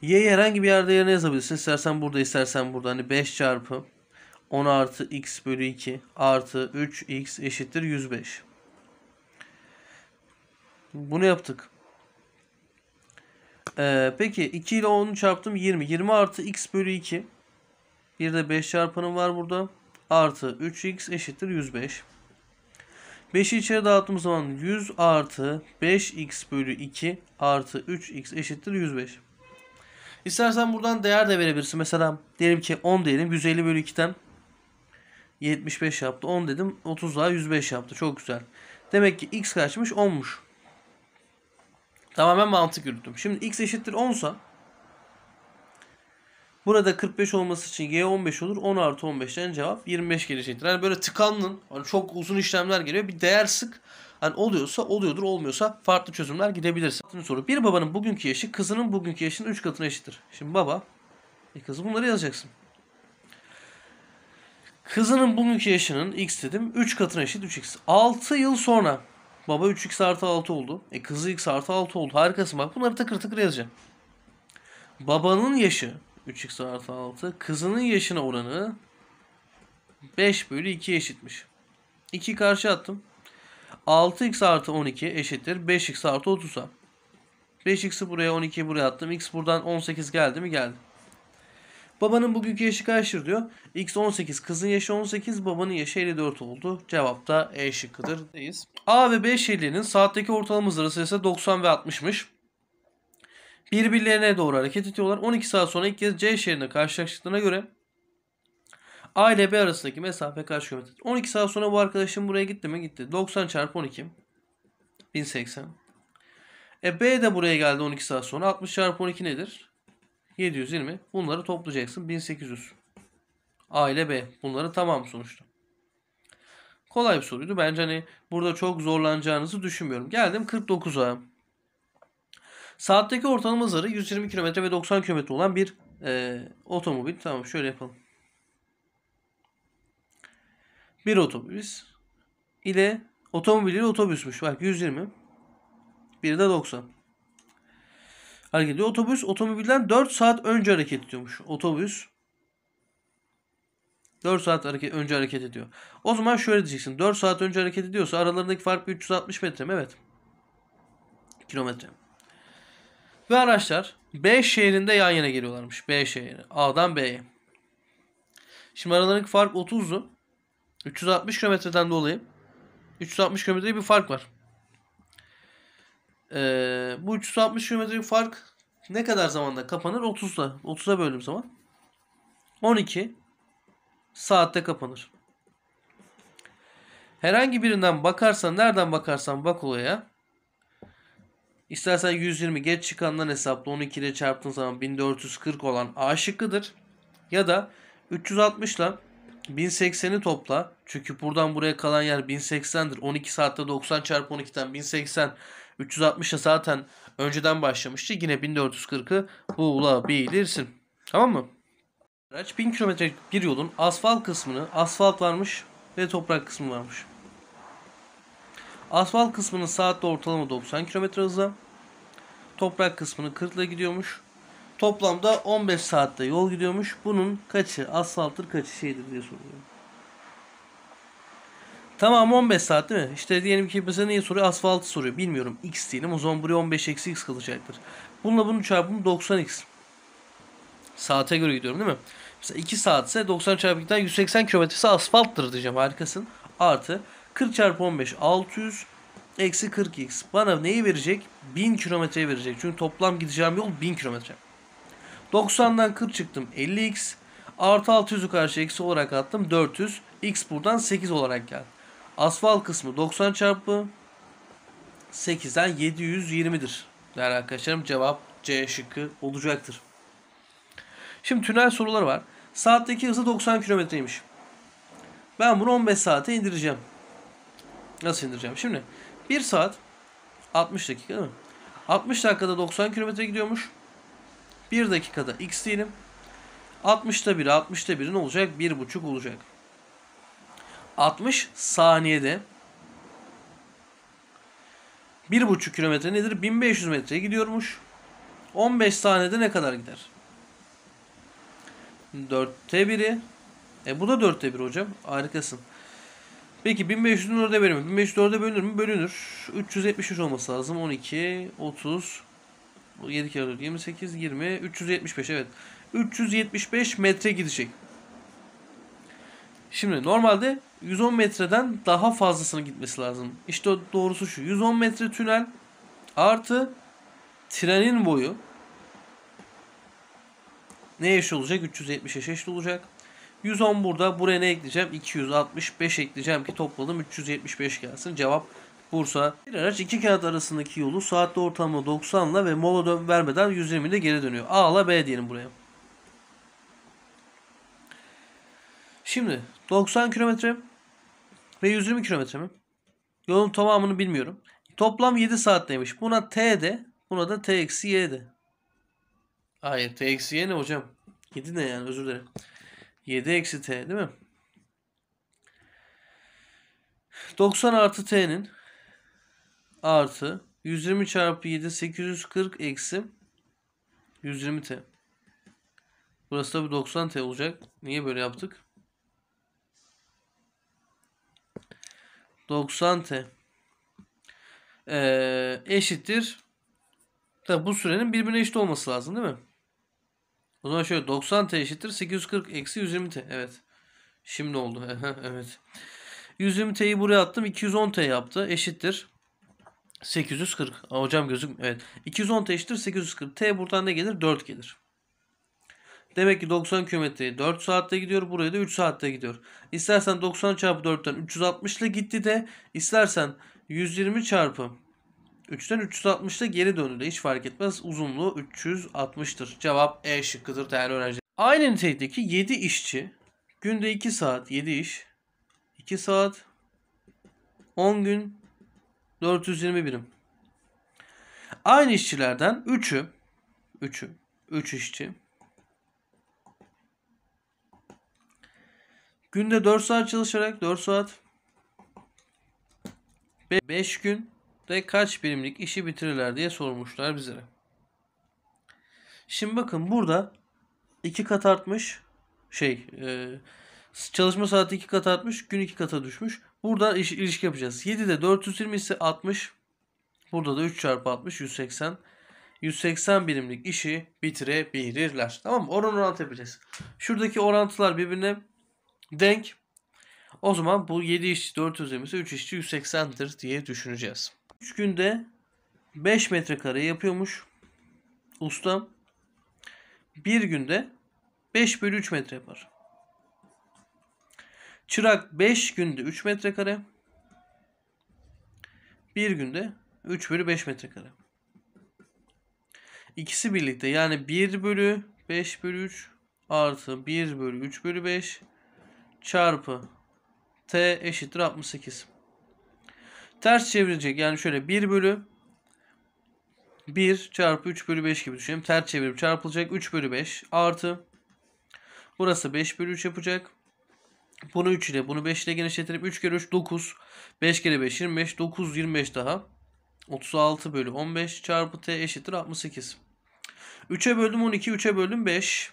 S1: Y'yi herhangi bir yerde yerine yazabilirsin. İstersen burada istersen burada. Hani 5 çarpı 10 artı x bölü 2 artı 3x eşittir 105. Bunu yaptık. Ee, peki 2 ile 10'u çarptım 20. 20 artı x bölü 2. Bir de 5 çarpanım var burada. Artı 3x eşittir 105. 5'i içeri dağıttığımız zaman 100 artı 5x bölü 2 artı 3x eşittir 105. İstersen buradan değer de verebilirsin. Mesela diyelim ki 10 diyelim. 150 bölü 2'den 75 yaptı. 10 dedim. 30 daha 105 yaptı. Çok güzel. Demek ki x kaçmış? 10'muş. Tamamen mantık yürüttüm. Şimdi x eşittir 10 sa Burada 45 olması için G 15 olur. 10 artı 15'ten cevap 25 gelecektir. Hani böyle tıkanın. Hani çok uzun işlemler geliyor. Bir değer sık. Hani oluyorsa oluyordur olmuyorsa farklı çözümler gidebilirsin. Altıncı soru. Bir babanın bugünkü yaşı kızının bugünkü yaşının 3 katına eşittir. Şimdi baba e kızı bunları yazacaksın. Kızının bugünkü yaşının x dedim 3 katına eşit 3x. 6 yıl sonra baba 3x artı 6 oldu. E kızı x artı 6 oldu. Harikasın bak bunları takır takır yazacağım. Babanın yaşı 3x artı 6. Kızının yaşına oranı 5 bölü 2 eşitmiş. 2 karşı attım. 6x artı 12 eşittir 5x artı 30'a. 5x'i buraya 12'yi buraya attım. X buradan 18 geldi mi? Geldi. Babanın bugünkü yaşı kaçtır diyor. X 18, kızın yaşı 18, babanın yaşı 54 oldu. Cevap da E şıkkıdır deyiz. A ve B şehirlerinin saatteki ortalama hızları ise 90 ve 60'mış. Birbirlerine doğru hareket ediyorlar. 12 saat sonra ilk kez C şehrinde karşılaştıklarına göre A ile B arasındaki mesafe kaç kilometre? 12 saat sonra bu arkadaşım buraya gitti mi? Gitti. 90 çarpı 12. 1080. E B de buraya geldi 12 saat sonra. 60 çarpı 12 nedir? 720. Bunları toplayacaksın. 1800. A ile B. Bunları tamam sonuçta. Kolay bir soruydu. Bence hani burada çok zorlanacağınızı düşünmüyorum. Geldim 49'a. Saatteki ortalama hızları 120 km ve 90 km olan bir e, otomobil. Tamam şöyle yapalım. Bir otobüs ile otomobil ile otobüsmüş. Bak 120. Biri de 90. Hareket ediyor. Otobüs otomobilden 4 saat önce hareket ediyormuş. Otobüs 4 saat hareket, önce hareket ediyor. O zaman şöyle diyeceksin. 4 saat önce hareket ediyorsa aralarındaki fark 360 metre mi? Evet. Kilometre. Ve araçlar B şehrinde yan yana geliyorlarmış. B şehri. A'dan B'ye. Şimdi aralarındaki fark 30'du. 360 kilometreden dolayı 360 kilometre bir fark var. Ee, bu 360 kilometrelik fark ne kadar zamanda kapanır? 30'da. 30'a böldüğüm zaman. 12 saatte kapanır. Herhangi birinden bakarsan, nereden bakarsan bak olaya İstersen 120 geç çıkandan hesapla 12 ile çarptığın zaman 1440 olan A şıkkıdır. Ya da 360 ile 1080'i topla. Çünkü buradan buraya kalan yer 1080'dir. 12 saatte 90 çarpı 12'den 1080. 360'a zaten önceden başlamıştı. Yine 1440'ı bulabilirsin. Tamam mı? Araç 1000 kilometre bir yolun asfalt kısmını asfalt varmış ve toprak kısmı varmış. Asfalt kısmının saatte ortalama 90 km hızla, toprak kısmını 40 gidiyormuş. Toplamda 15 saatte yol gidiyormuş. Bunun kaçı asfalttır kaçı şeydir diye soruyor. Tamam 15 saat değil mi? İşte diyelim ki bize neyi soruyor? Asfaltı soruyor. Bilmiyorum. X diyelim. O zaman buraya 15 eksi x kalacaktır. Bununla bunu çarpım 90x. Saate göre gidiyorum değil mi? Mesela 2 saatse 90 çarpı 2'den 180 ise asfalttır diyeceğim. Harikasın. Artı 40 çarpı 15 600 Eksi 40x. Bana neyi verecek? 1000 kilometreyi verecek. Çünkü toplam gideceğim yol 1000 kilometre. 90'dan 40 çıktım 50x. Artı 600'ü karşı eksi olarak attım 400. X buradan 8 olarak geldi. Asfalt kısmı 90 çarpı 8'den 720'dir. Değerli arkadaşlarım cevap C şıkkı olacaktır. Şimdi tünel soruları var. Saatteki hızı 90 kilometreymiş. Ben bunu 15 saate indireceğim. Nasıl indireceğim? Şimdi 1 saat 60 dakika değil mi? 60 dakikada 90 kilometre gidiyormuş. 1 dakikada x diyelim. 60'ta 1'e 60'ta 1 ne olacak? 1,5 olacak. 60 saniyede 1,5 kilometre nedir? 1500 metreye gidiyormuş. 15 saniyede ne kadar gider? 4'te 1'i. E bu da 4'te 1 hocam. Harikasın. Peki 1500 orada bölür mü? 1500 orada bölünür mü? Bölünür. 373 olması lazım. 12, 30, 7 kere 4, 28, 20, 375 evet. 375 metre gidecek. Şimdi normalde 110 metreden daha fazlasını gitmesi lazım. İşte doğrusu şu. 110 metre tünel artı trenin boyu ne eşit olacak? 370'e eşit olacak. 110 burada. Buraya ne ekleyeceğim? 265 ekleyeceğim ki topladım 375 gelsin. Cevap Bursa. Bir araç iki kağıt arasındaki yolu saatte ortalama 90 ile ve mola dön vermeden 120 ile geri dönüyor. A ile B diyelim buraya. Şimdi 90 kilometre ve 120 kilometre mi? Yolun tamamını bilmiyorum. Toplam 7 demiş Buna T de buna da T Y de. Hayır T Y ne hocam? 7 ne yani özür dilerim. 7 eksi t değil mi? 90 artı t'nin artı 120 çarpı 7 840 eksi 120 t. Burası tabi 90 t olacak. Niye böyle yaptık? 90 t ee, eşittir. Tabi bu sürenin birbirine eşit olması lazım değil mi? O zaman şöyle 90 t eşittir 840 eksi 120 t. Evet. Şimdi oldu. evet. 120 t'yi buraya attım. 210 t yaptı. Eşittir. 840. Aa, hocam gözüm Evet. 210 t eşittir 840. T buradan ne gelir? 4 gelir. Demek ki 90 kilometreyi 4 saatte gidiyor. Buraya da 3 saatte gidiyor. İstersen 90 çarpı 4'ten 360 ile gitti de istersen 120 çarpı 3'ten 360'da geri döndü de hiç fark etmez. Uzunluğu 360'tır. Cevap E şıkkıdır değerli öğrenciler. Aynı nitelikteki 7 işçi günde 2 saat 7 iş 2 saat 10 gün 420 birim. Aynı işçilerden 3'ü 3'ü 3 işçi günde 4 saat çalışarak 4 saat 5 gün de kaç birimlik işi bitirirler diye sormuşlar bizlere. Şimdi bakın burada iki kat artmış şey e, çalışma saati iki kat artmış gün iki kata düşmüş. Burada iş, ilişki yapacağız. 7'de 420 ise 60. Burada da 3 çarpı 60 180. 180 birimlik işi bitirebilirler. Tamam mı? Oran orantı yapacağız. Şuradaki orantılar birbirine denk. O zaman bu 7 işçi 420 ise 3 işçi 180'dir diye düşüneceğiz. 3 günde 5 metrekare yapıyormuş ustam. 1 günde 5 bölü 3 metre yapar. Çırak 5 günde 3 metrekare. 1 günde 3 bölü 5 metrekare. İkisi birlikte yani 1 bölü 5 bölü 3 artı 1 bölü 3 bölü 5 çarpı t eşittir 68. Ters çevirecek. Yani şöyle 1 bölü 1 çarpı 3 bölü 5 gibi düşünelim. Ters çevirip çarpılacak. 3 bölü 5 artı burası 5 bölü 3 yapacak. Bunu 3 ile bunu 5 ile genişletirip 3 kere 3 9. 5 kere 5 25. 9 25 daha. 36 bölü 15 çarpı t eşittir 68. 3'e böldüm 12. 3'e böldüm 5.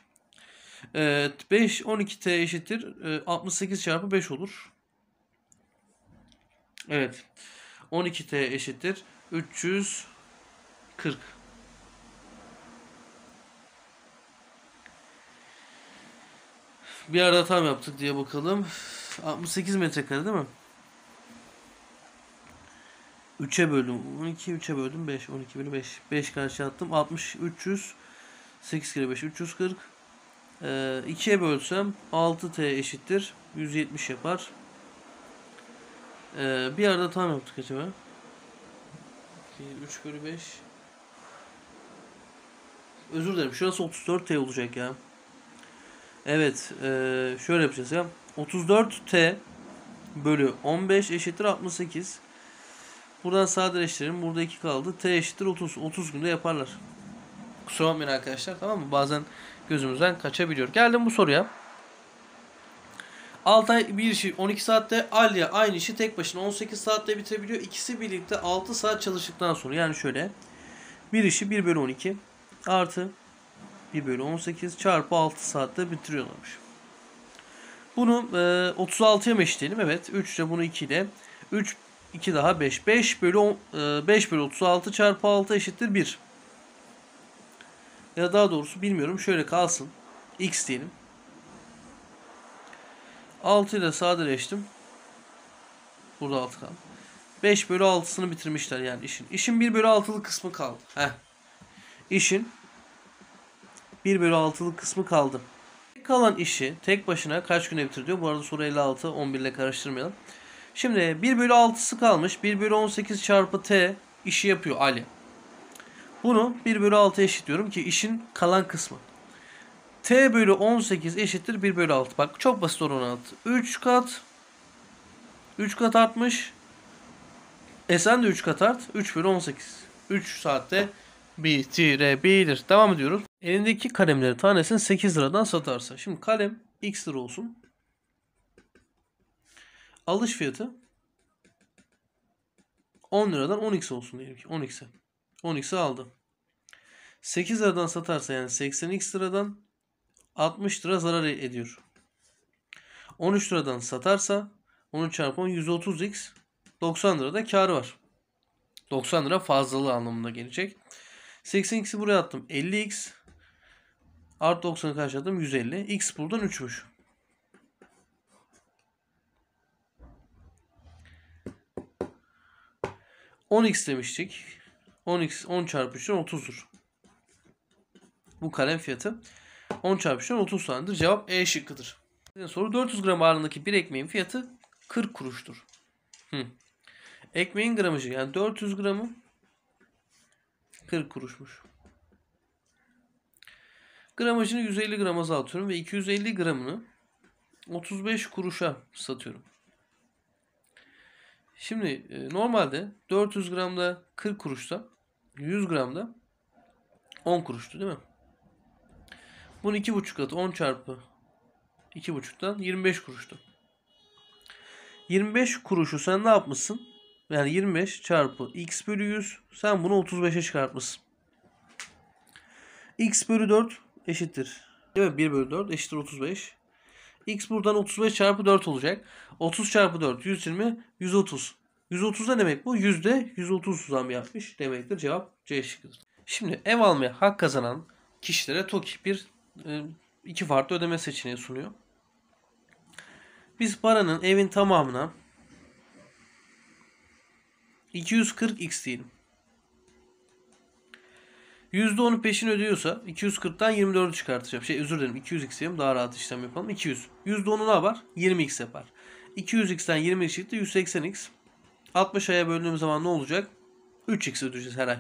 S1: Evet, 5 12t eşittir 68 e, çarpı 5 olur. Evet. 12T eşittir 340. Bir arada tam yaptık diye bakalım. 68 metrekare değil mi? 3'e böldüm. 12 3'e böldüm 5. 12 bölü 5. 5 karşı attım. 60 300 8 kere 5 340. Ee, 2'ye bölsem 6t eşittir. 170 yapar. Ee, bir arada tam yaptık acaba. 3 bölü 5. Özür dilerim. Şurası 34T olacak ya. Evet. E, şöyle yapacağız ya. 34T bölü 15 eşittir 68. Buradan sadeleştirelim. Burada 2 kaldı. T eşittir 30. 30 günde yaparlar. Kusura bakmayın arkadaşlar. Tamam mı? Bazen gözümüzden kaçabiliyor. Geldim bu soruya. Altay bir işi 12 saatte, Alya aynı işi tek başına 18 saatte bitirebiliyor. İkisi birlikte 6 saat çalıştıktan sonra yani şöyle bir işi 1 bölü 12 artı 1 bölü 18 çarpı 6 saatte bitiriyorlarmış. Bunu e, 36'ya mı eşitleyelim? Evet. 3 ile bunu 2 ile. 3, 2 daha 5. 5 bölü, on, e, 5 bölü 36 çarpı 6 eşittir 1. Ya daha doğrusu bilmiyorum. Şöyle kalsın. X diyelim. 6 ile sadeleştim. Burada 6 kaldı. 5 bölü 6'sını bitirmişler yani işin. İşin 1 bölü 6'lık kısmı kaldı. Heh. İşin 1 bölü 6'lık kısmı kaldı. Kalan işi tek başına kaç güne bitir diyor. Bu arada soru 56 11 ile karıştırmayalım. Şimdi 1 bölü 6'sı kalmış. 1 bölü 18 çarpı t işi yapıyor Ali. Bunu 1 bölü 6 eşitliyorum ki işin kalan kısmı t bölü 18 eşittir 1 bölü 6. Bak çok basit olan at. 3 kat 3 kat artmış. E sen de 3 kat art. 3 bölü 18. 3 saatte bitirebilir. Devam ediyoruz. Elindeki kalemleri tanesini 8 liradan satarsa. Şimdi kalem x lira olsun. Alış fiyatı 10 liradan 10x olsun diyelim ki 10x'e. 10x'e aldı. 8 liradan satarsa yani 80x liradan 60 lira zarar ediyor. 13 liradan satarsa 13 çarpı 130x 90 lira da kar var. 90 lira fazlalığı anlamına gelecek. 80x'i buraya attım 50x artı 90'ı karşıladım 150. x buradan 3'müş. x demiştik. 10x 10 çarpı 3'ten 30'dur. Bu kalem fiyatı. 10 çarpı 10 30 saniyedir. Cevap E şıkkıdır. Soru 400 gram ağırlığındaki bir ekmeğin fiyatı 40 kuruştur. Hı. Ekmeğin gramajı yani 400 gramı 40 kuruşmuş. Gramajını 150 gram azaltıyorum ve 250 gramını 35 kuruşa satıyorum. Şimdi e, normalde 400 gramda 40 kuruşta 100 gramda 10 kuruştu değil mi? Bunun iki buçuk katı 10 çarpı iki buçuktan 25 kuruştu. 25 kuruşu sen ne yapmışsın? Yani 25 çarpı x bölü 100 sen bunu 35'e çıkartmışsın. x bölü 4 eşittir. Evet, mi? 1 bölü 4 eşittir 35. x buradan 35 çarpı 4 olacak. 30 çarpı 4 120 130. 130 ne demek bu? Yüzde 130 zam yapmış demektir. Cevap C şıkkıdır. Şimdi ev almaya hak kazanan kişilere TOKİ bir e, iki farklı ödeme seçeneği sunuyor. Biz paranın evin tamamına 240x diyelim. %10'u peşin ödüyorsa 240'tan 24'ü çıkartacağım. Şey özür dilerim 200x diyeyim daha rahat işlem yapalım. 200. %10'u ne yapar? 20x yapar. 200x'ten 20x çıktı 180x. 60 aya böldüğüm zaman ne olacak? 3x ödeyeceğiz her ay.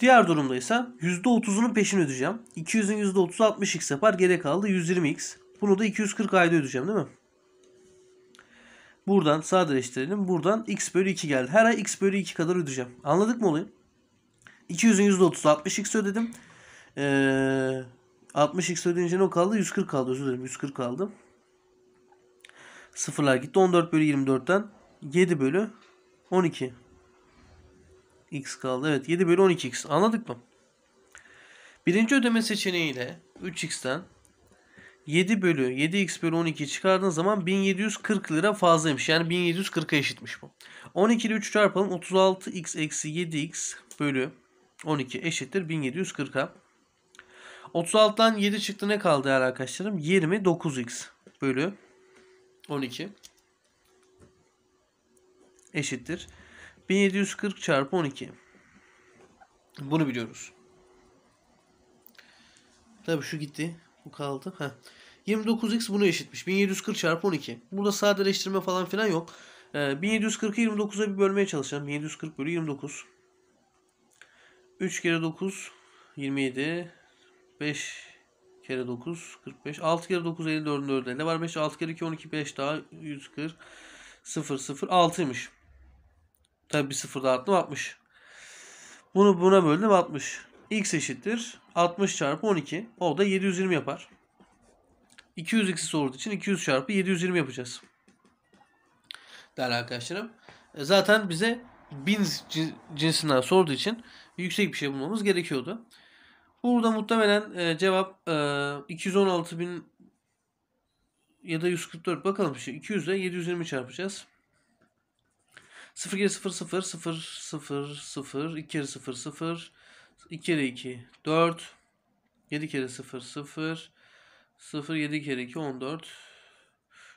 S1: Diğer durumda ise %30'unun peşini ödeyeceğim. 200'ün %30'u 60x yapar. Geri kaldı 120x. Bunu da 240 ayda ödeyeceğim değil mi? Buradan sadeleştirelim. Buradan x bölü 2 geldi. Her ay x bölü 2 kadar ödeyeceğim. Anladık mı olayı? 200'ün %30'u 60x ödedim. Ee, 60x ödeyince ne kaldı? 140 kaldı özür dilerim. 140 kaldı. Sıfırlar gitti. 14 bölü 24'ten 7 bölü 12 x kaldı. Evet 7 bölü 12x. Anladık mı? Birinci ödeme seçeneğiyle 3x'ten 7 bölü 7x bölü 12 çıkardığın zaman 1740 lira fazlaymış. Yani 1740'a eşitmiş bu. 12 ile 3 çarpalım. 36x eksi 7x bölü 12 eşittir 1740'a. 36'dan 7 çıktı ne kaldı değerli arkadaşlarım? 29x bölü 12 eşittir 1740 çarpı 12. Bunu biliyoruz. Tabi şu gitti. Bu kaldı. Heh. 29x bunu eşitmiş. 1740 çarpı 12. Burada sadeleştirme falan filan yok. Ee, 1740'ı 29'a bir bölmeye çalışacağım. 1740 bölü 29. 3 kere 9 27. 5 kere 9 45. 6 kere 9 54'ün 4 elde var. 5 6 kere 2 12 5 daha 140. 0 0 6'ymış. Tabi bir sıfır da attım 60. Bunu buna böldüm 60. X eşittir 60 çarpı 12. O da 720 yapar. 200x'i sorduğu için 200 çarpı 720 yapacağız. Değerli arkadaşlarım. E, zaten bize bin cinsinden sorduğu için yüksek bir şey bulmamız gerekiyordu. Burada muhtemelen e, cevap 216 e, bin ya da 144 bakalım. 200 ile 720 çarpacağız. 0 kere 0 0 0 0 0 2 kere 0 0 2 kere 2 4 7 kere 0 0 0 7 kere 2 14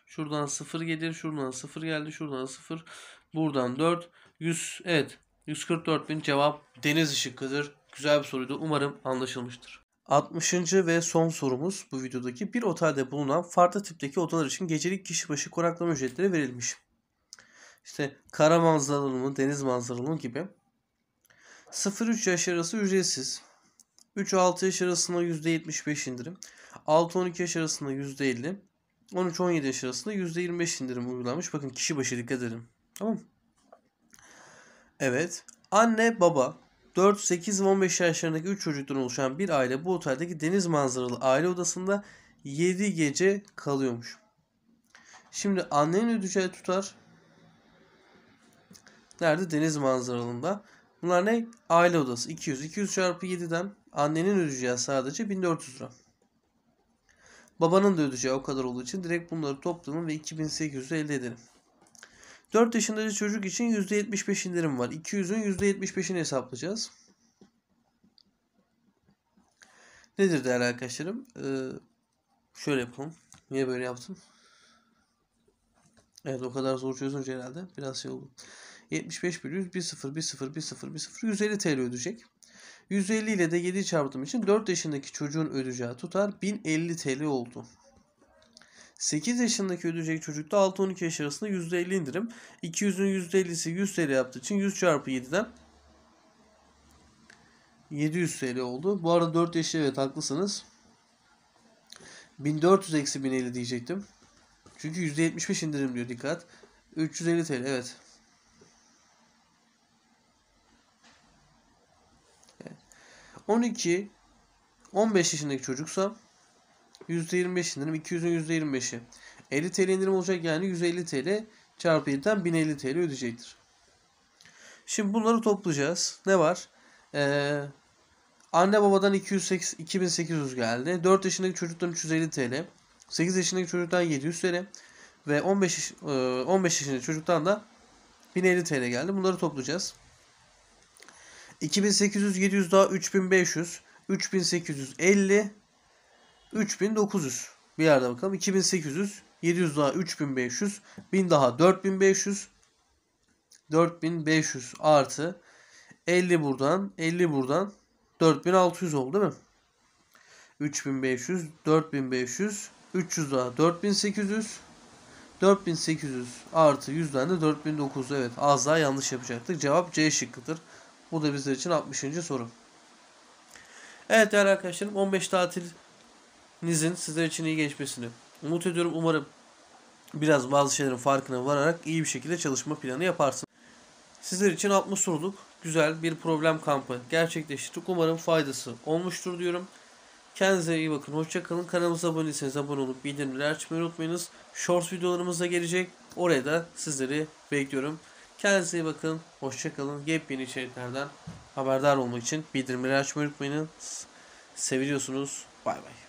S1: Şuradan 0 gelir. Şuradan 0 geldi. Şuradan 0. Buradan 4. 100. Evet. 144 bin cevap deniz ışıkıdır. Güzel bir soruydu. Umarım anlaşılmıştır. 60. ve son sorumuz bu videodaki bir otelde bulunan farklı tipteki odalar için gecelik kişi başı konaklama ücretleri verilmiş. İşte kara manzaralı mı, deniz manzaralı mı gibi. 0-3 yaş arası ücretsiz. 3-6 yaş arasında %75 indirim. 6-12 yaş arasında %50. 13-17 yaş arasında %25 indirim uygulanmış. Bakın kişi başı dikkat edin. Tamam Evet. Anne, baba, 4, 8 ve 15 yaşlarındaki 3 çocuktan oluşan bir aile bu oteldeki deniz manzaralı aile odasında 7 gece kalıyormuş. Şimdi annenin ödeyeceği tutar Nerede? Deniz manzaralında. Bunlar ne? Aile odası. 200. 200 çarpı 7'den annenin ödeyeceği sadece 1400 lira. Babanın da ödeyeceği o kadar olduğu için direkt bunları topladım ve 2800 elde edelim. 4 yaşındaki çocuk için %75 indirim var. 200'ün %75'ini hesaplayacağız. Nedir değerli arkadaşlarım? Ee, şöyle yapalım. Niye böyle yaptım? Evet o kadar zor çözünce herhalde biraz şey oldu. 75 bölü 100 1 0 1 0 1 0 1 0 150 TL ödeyecek. 150 ile de 7 çarptığım için 4 yaşındaki çocuğun ödeyeceği tutar 1050 TL oldu. 8 yaşındaki ödeyecek çocukta 6-12 yaş arasında %50 indirim. 200'ün %50'si 100 TL yaptığı için 100 çarpı 7'den 700 TL oldu. Bu arada 4 yaşlı evet haklısınız. 1400 eksi 1050 diyecektim. Çünkü %75 indirim diyor dikkat. 350 TL evet. 12 15 yaşındaki çocuksa %25 indirim. 200'ün %25'i. 50 TL indirim olacak yani 150 TL çarpı 7'den 1050 TL ödeyecektir. Şimdi bunları toplayacağız. Ne var? Ee, anne babadan 208, 2800 geldi. 4 yaşındaki çocuktan 350 TL. 8 yaşındaki çocuktan 700 TL. Ve 15, 15 e, yaşındaki çocuktan da 1050 TL geldi. Bunları toplayacağız. 2800 700 daha 3500 3850 3900 bir yerde bakalım 2800 700 daha 3500 1000 daha 4500 4500 artı 50 buradan 50 buradan 4600 oldu değil mi? 3500 4500 300 daha 4800 4800 artı 100'den de 4900 evet az daha yanlış yapacaktık. Cevap C şıkkıdır. Bu da bizler için 60. soru. Evet değerli arkadaşlarım 15 tatilinizin sizler için iyi geçmesini umut ediyorum. Umarım biraz bazı şeylerin farkına vararak iyi bir şekilde çalışma planı yaparsın. Sizler için 60 soruluk güzel bir problem kampı gerçekleştirdik. Umarım faydası olmuştur diyorum. Kendinize iyi bakın. Hoşçakalın. Kanalımıza abone değilseniz abone olup bildirimleri açmayı unutmayınız. Shorts videolarımız da gelecek. Oraya da sizleri bekliyorum. Kendinize iyi bakın. Hoşçakalın. Yepyeni içeriklerden haberdar olmak için bildirimleri açmayı unutmayın. Seviyorsunuz. Bay bay.